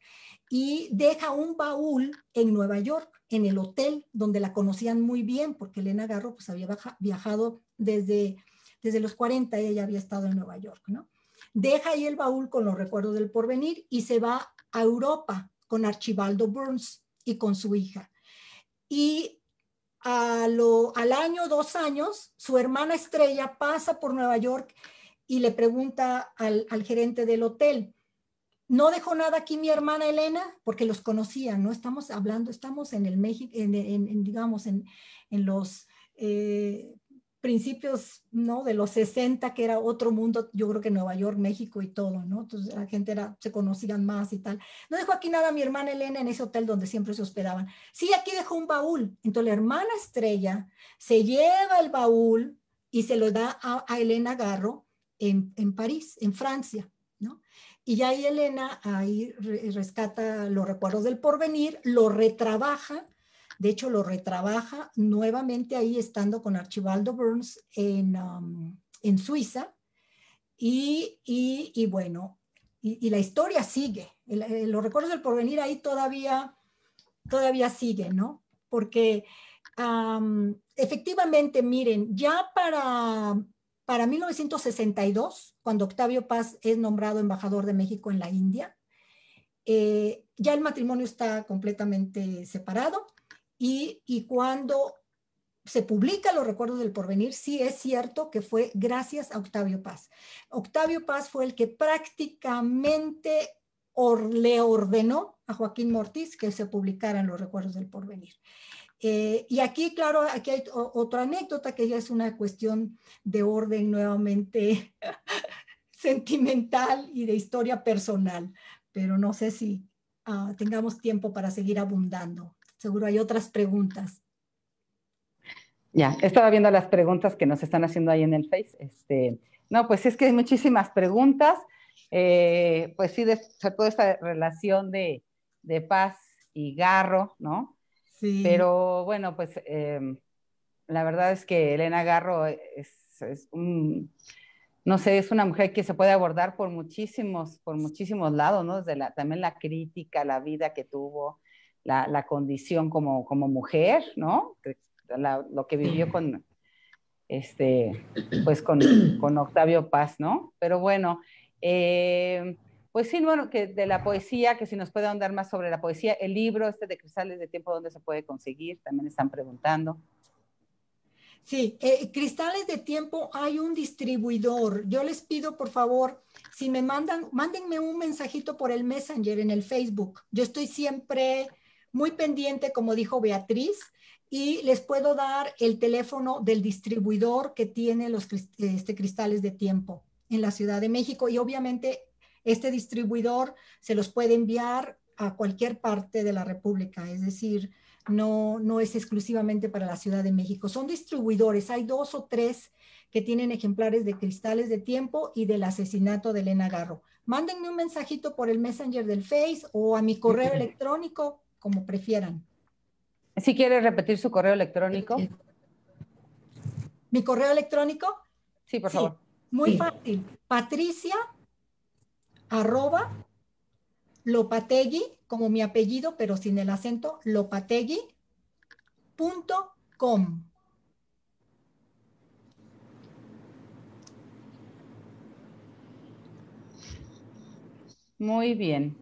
y deja un baúl en Nueva York, en el hotel donde la conocían muy bien, porque Elena Garro pues había viajado desde, desde los 40 y ella había estado en Nueva York, ¿no? Deja ahí el baúl con los recuerdos del porvenir y se va a Europa con Archibaldo Burns y con su hija. Y a lo, al año, dos años, su hermana estrella pasa por Nueva York y le pregunta al, gerente del hotel, no dejó nada aquí mi hermana Elena, porque los conocía, ¿no? Estamos hablando, estamos en el México, en, digamos, en, los eh, principios, ¿no? De los 60, que era otro mundo, yo creo que Nueva York, México y todo, ¿no? Entonces la gente era, se conocían más y tal. No dejó aquí nada mi hermana Elena en ese hotel donde siempre se hospedaban. Sí, aquí dejó un baúl. Entonces la hermana Estrella se lleva el baúl y se lo da a Elena Garro en, París, en Francia. ¿no? Y ahí Elena ahí rescata los recuerdos del porvenir, lo retrabaja, de hecho lo retrabaja nuevamente ahí estando con Archibaldo Burns um, en, Suiza. Y, bueno, y, la historia sigue. los recuerdos del porvenir ahí todavía, todavía sigue, ¿no? Porque um, efectivamente, miren, ya para para 1962, cuando Octavio Paz es nombrado embajador de México en la India, eh, ya el matrimonio está completamente separado y, cuando se publica Los Recuerdos del Porvenir, sí es cierto que fue gracias a Octavio Paz. Octavio Paz fue el que prácticamente le ordenó a Joaquín Mortiz que se publicaran Los Recuerdos del Porvenir. Eh, y aquí, claro, aquí hay otra anécdota que ya es una cuestión de orden nuevamente sentimental y de historia personal, pero no sé si ah, tengamos tiempo para seguir abundando. Seguro hay otras preguntas. Ya, estaba viendo las preguntas que nos están haciendo ahí en el Face. Este, no, pues es que hay muchísimas preguntas. Eh, pues sí, de, sobre esta relación de, de paz y garro, ¿no? Pero bueno, pues em, la verdad es que Elena Garro es, es, un, no sé, es una mujer que se puede abordar por muchísimos, por muchísimos lados, ¿no? Desde la, también la crítica, la vida que tuvo, la, condición como, como mujer, ¿no? lo que vivió con, este, pues con, con Octavio Paz, ¿no? Pero bueno, eh, pues sí, bueno, que de la poesía, que si nos puede ahondar más sobre la poesía, el libro este de Cristales de Tiempo, ¿dónde se puede conseguir? También están preguntando. Sí, eh, Cristales de Tiempo, hay un distribuidor. Yo les pido, por favor, si me mandan, mándenme un mensajito por el Messenger en el Facebook. Yo estoy siempre muy pendiente, como dijo Beatriz, y les puedo dar el teléfono del distribuidor que tiene los este, cristales de tiempo en la Ciudad de México y obviamente este distribuidor se los puede enviar a cualquier parte de la República, es decir, no, no es exclusivamente para la Ciudad de México. Son distribuidores, hay dos o tres que tienen ejemplares de Cristales de Tiempo y del asesinato de Elena Garro. Mándenme un mensajito por el Messenger del Face o a mi correo electrónico, como prefieran. Si quiere repetir su correo electrónico. ¿Mi correo electrónico? Sí, por favor. muy fácil. Patricia arroba lopategui, como mi apellido, pero sin el acento, punto com. Muy bien.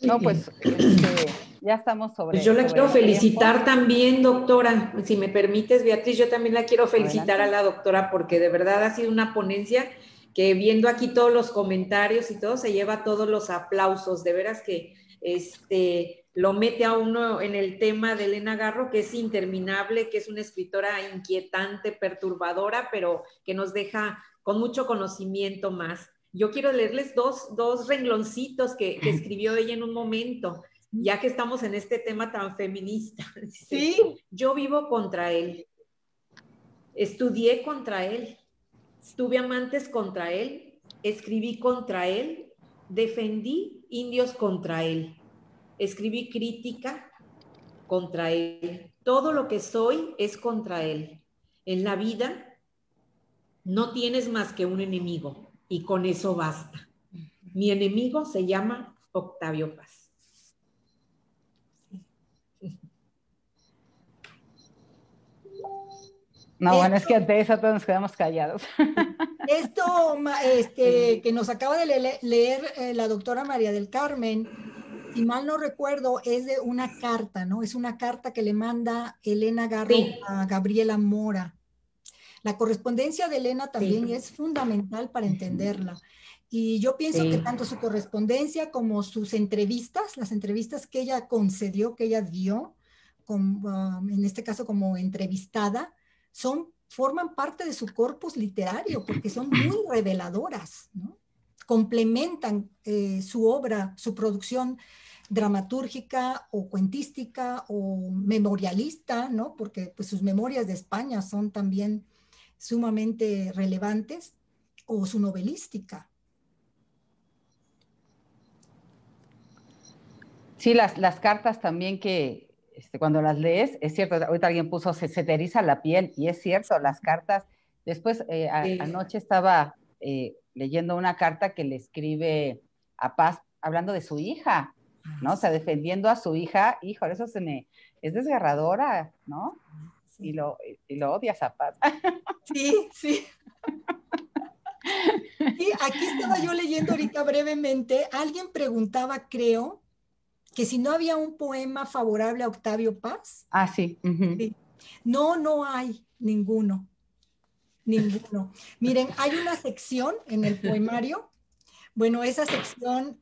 No, pues este, ya estamos sobre. Pues yo la quiero felicitar también, doctora. Si me permites, Beatriz, yo también la quiero felicitar a la doctora porque de verdad ha sido una ponencia que viendo aquí todos los comentarios y todo, se lleva todos los aplausos. De veras que este, lo mete a uno en el tema de Elena Garro, que es interminable, que es una escritora inquietante, perturbadora, pero que nos deja con mucho conocimiento más. Yo quiero leerles dos, dos rengloncitos que, que escribió ella en un momento, ya que estamos en este tema tan feminista. Sí. Yo vivo contra él. Estudié contra él. Estuve amantes contra él, escribí contra él, defendí indios contra él, escribí crítica contra él. Todo lo que soy es contra él. En la vida no tienes más que un enemigo y con eso basta. Mi enemigo se llama Octavio Paz. No, bueno, es que ante eso todos nos quedamos callados. Esto este, que nos acaba de leer, eh, la doctora María del Carmen, si mal no recuerdo, es de una carta, ¿no? Es una carta que le manda Elena Garro a Gabriela Mora. La correspondencia de Elena también es fundamental para entenderla. Y yo pienso que tanto su correspondencia como sus entrevistas, las entrevistas que ella concedió, que ella dio, ah, en este caso como entrevistada, forman parte de su corpus literario porque son muy reveladoras, complementan eh, su obra, su producción dramatúrgica o cuentística o memorialista, ¿no? porque pues, sus memorias de España son también sumamente relevantes, o su novelística. Sí, las, las cartas también que, este, cuando las lees, es cierto, ahorita alguien puso, se, te eriza la piel, y es cierto, las cartas. Después, eh, anoche estaba eh, leyendo una carta que le escribe a Paz hablando de su hija, ah, ¿no? O sea, defendiendo a su hija, hijo. eso se me, es desgarradora, ¿no? Y, lo, y lo odias a Paz. Sí, sí. Sí, aquí estaba yo leyendo ahorita brevemente, alguien preguntaba, creo, que si no había un poema favorable a Octavio Paz. Ah, sí. No, no hay ninguno. Ninguno. Miren, hay una sección en el poemario. Bueno, esa sección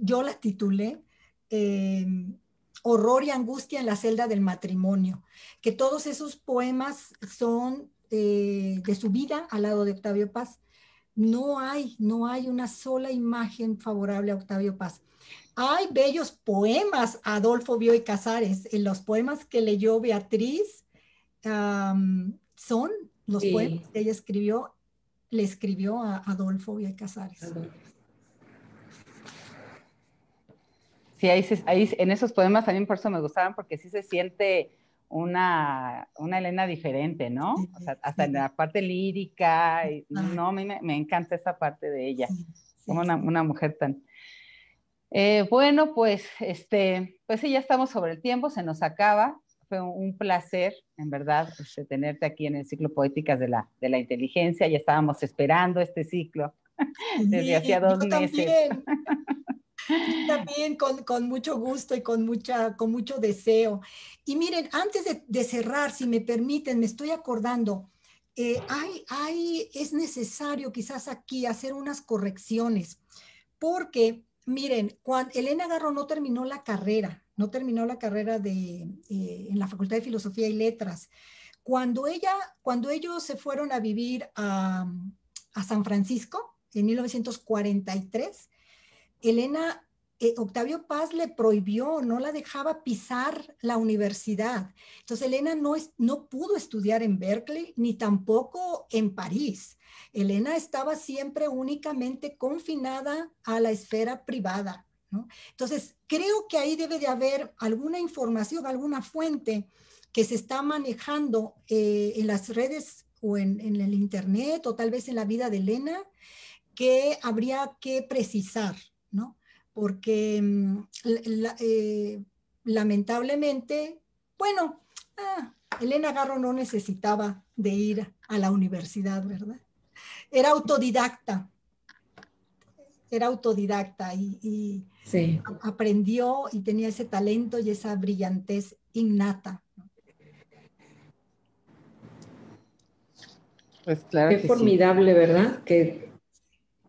yo la titulé em, Horror y angustia en la celda del matrimonio, que todos esos poemas son eh, de su vida al lado de Octavio Paz. No hay, no hay una sola imagen favorable a Octavio Paz. Hay bellos poemas, Adolfo Bioy Casares. En los poemas que leyó Beatriz son los poemas que ella escribió, le escribió a Adolfo Bioy Casares. Sí, ahí, en esos poemas también por eso me gustaban, porque sí se siente una, una Elena diferente, ¿no? hasta en la parte lírica, ah. No, no, me, me, encanta esa parte de ella, como una mujer tan, eh, bueno, pues, este, pues ya estamos sobre el tiempo, se nos acaba. Fue un placer, en verdad, este, tenerte aquí en el ciclo Poéticas de la, de la Inteligencia. Ya estábamos esperando este ciclo desde hacía dos meses. También. también con, con, mucho gusto y con, mucha, con mucho deseo. Y miren, antes de, cerrar, si me permiten, me estoy acordando, eh, hay, hay, es necesario quizás aquí hacer unas correcciones, porque Miren, cuando Elena Garro no terminó la carrera, no terminó la carrera de, eh, en la Facultad de Filosofía y Letras. Cuando, ella, cuando ellos se fueron a vivir a, a San Francisco en 1943, Elena eh, Octavio Paz le prohibió, no la dejaba pisar la universidad. Entonces Elena no, no pudo estudiar en Berkeley ni tampoco en París. Elena estaba siempre únicamente confinada a la esfera privada. ¿no? Entonces creo que ahí debe de haber alguna información, alguna fuente que se está manejando eh, en las redes o en, en el Internet o tal vez en la vida de Elena que habría que precisar, ¿no? porque mm, eh, lamentablemente, bueno, ah, Elena Garro no necesitaba de ir a la universidad, ¿verdad? Era autodidacta, era autodidacta y, aprendió y tenía ese talento y esa brillantez innata. Pues claro. Qué formidable, ¿verdad? Que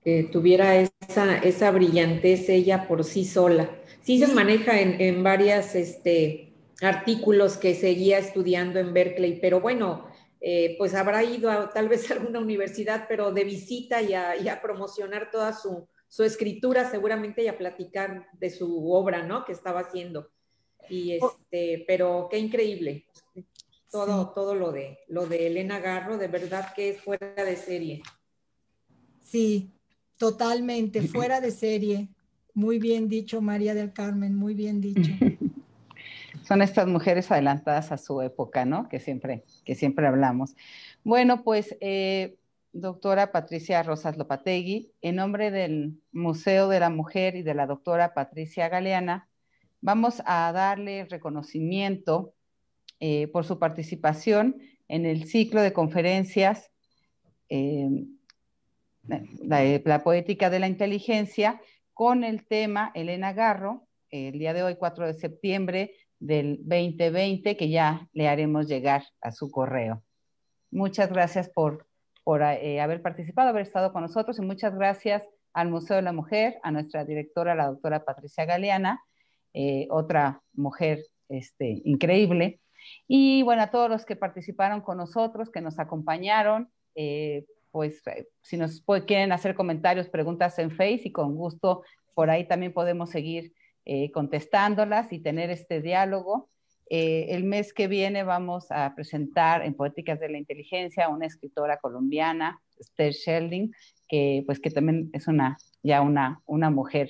que tuviera esa, esa brillantez ella por sí sola. Sí se maneja en, en varias este, artículos que seguía estudiando en Berkeley, pero bueno, eh, pues habrá ido a, tal vez a alguna universidad, pero de visita y a, promocionar toda su, escritura seguramente y a platicar de su obra, ¿no? Que estaba haciendo. Y oh. este, pero qué increíble. Todo, todo lo de, lo de Elena Garro, de verdad que es fuera de serie. Sí, Totalmente, fuera de serie. Muy bien dicho, María del Carmen, muy bien dicho. Son estas mujeres adelantadas a su época, ¿no? Que siempre, que siempre hablamos. Bueno, pues, eh, doctora Patricia Rosas Lopategui, en nombre del Museo de la Mujer y de la doctora Patricia Galeana, vamos a darle reconocimiento eh, por su participación en el ciclo de conferencias. Eh, la, poética de la inteligencia, con el tema Elena Garro, el día de hoy, 4 de septiembre del 2020, que ya le haremos llegar a su correo. Muchas gracias por, eh, haber participado, haber estado con nosotros y muchas gracias al Museo de la Mujer, a nuestra directora, la doctora Patricia Galeana, eh, otra mujer este, increíble. Y bueno, a todos los que participaron con nosotros, que nos acompañaron. Eh, pues eh, si nos quieren hacer comentarios, preguntas en Face y con gusto por ahí también podemos seguir eh, contestándolas y tener este diálogo. Eh, el mes que viene vamos a presentar en Poéticas de la Inteligencia a una escritora colombiana, Esther Schelling, que pues que también es una ya una, una mujer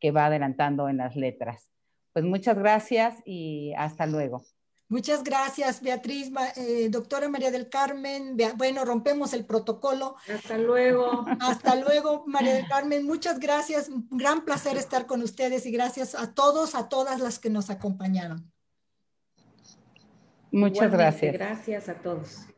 que va adelantando en las letras. Pues muchas gracias y hasta luego. Muchas gracias, Beatriz, eh, doctora María del Carmen. Bueno, rompemos el protocolo. Hasta luego. Hasta luego, María del Carmen. Muchas gracias. Un gran placer estar con ustedes y gracias a todos, a todas las que nos acompañaron. Muchas gracias. Gracias a todos.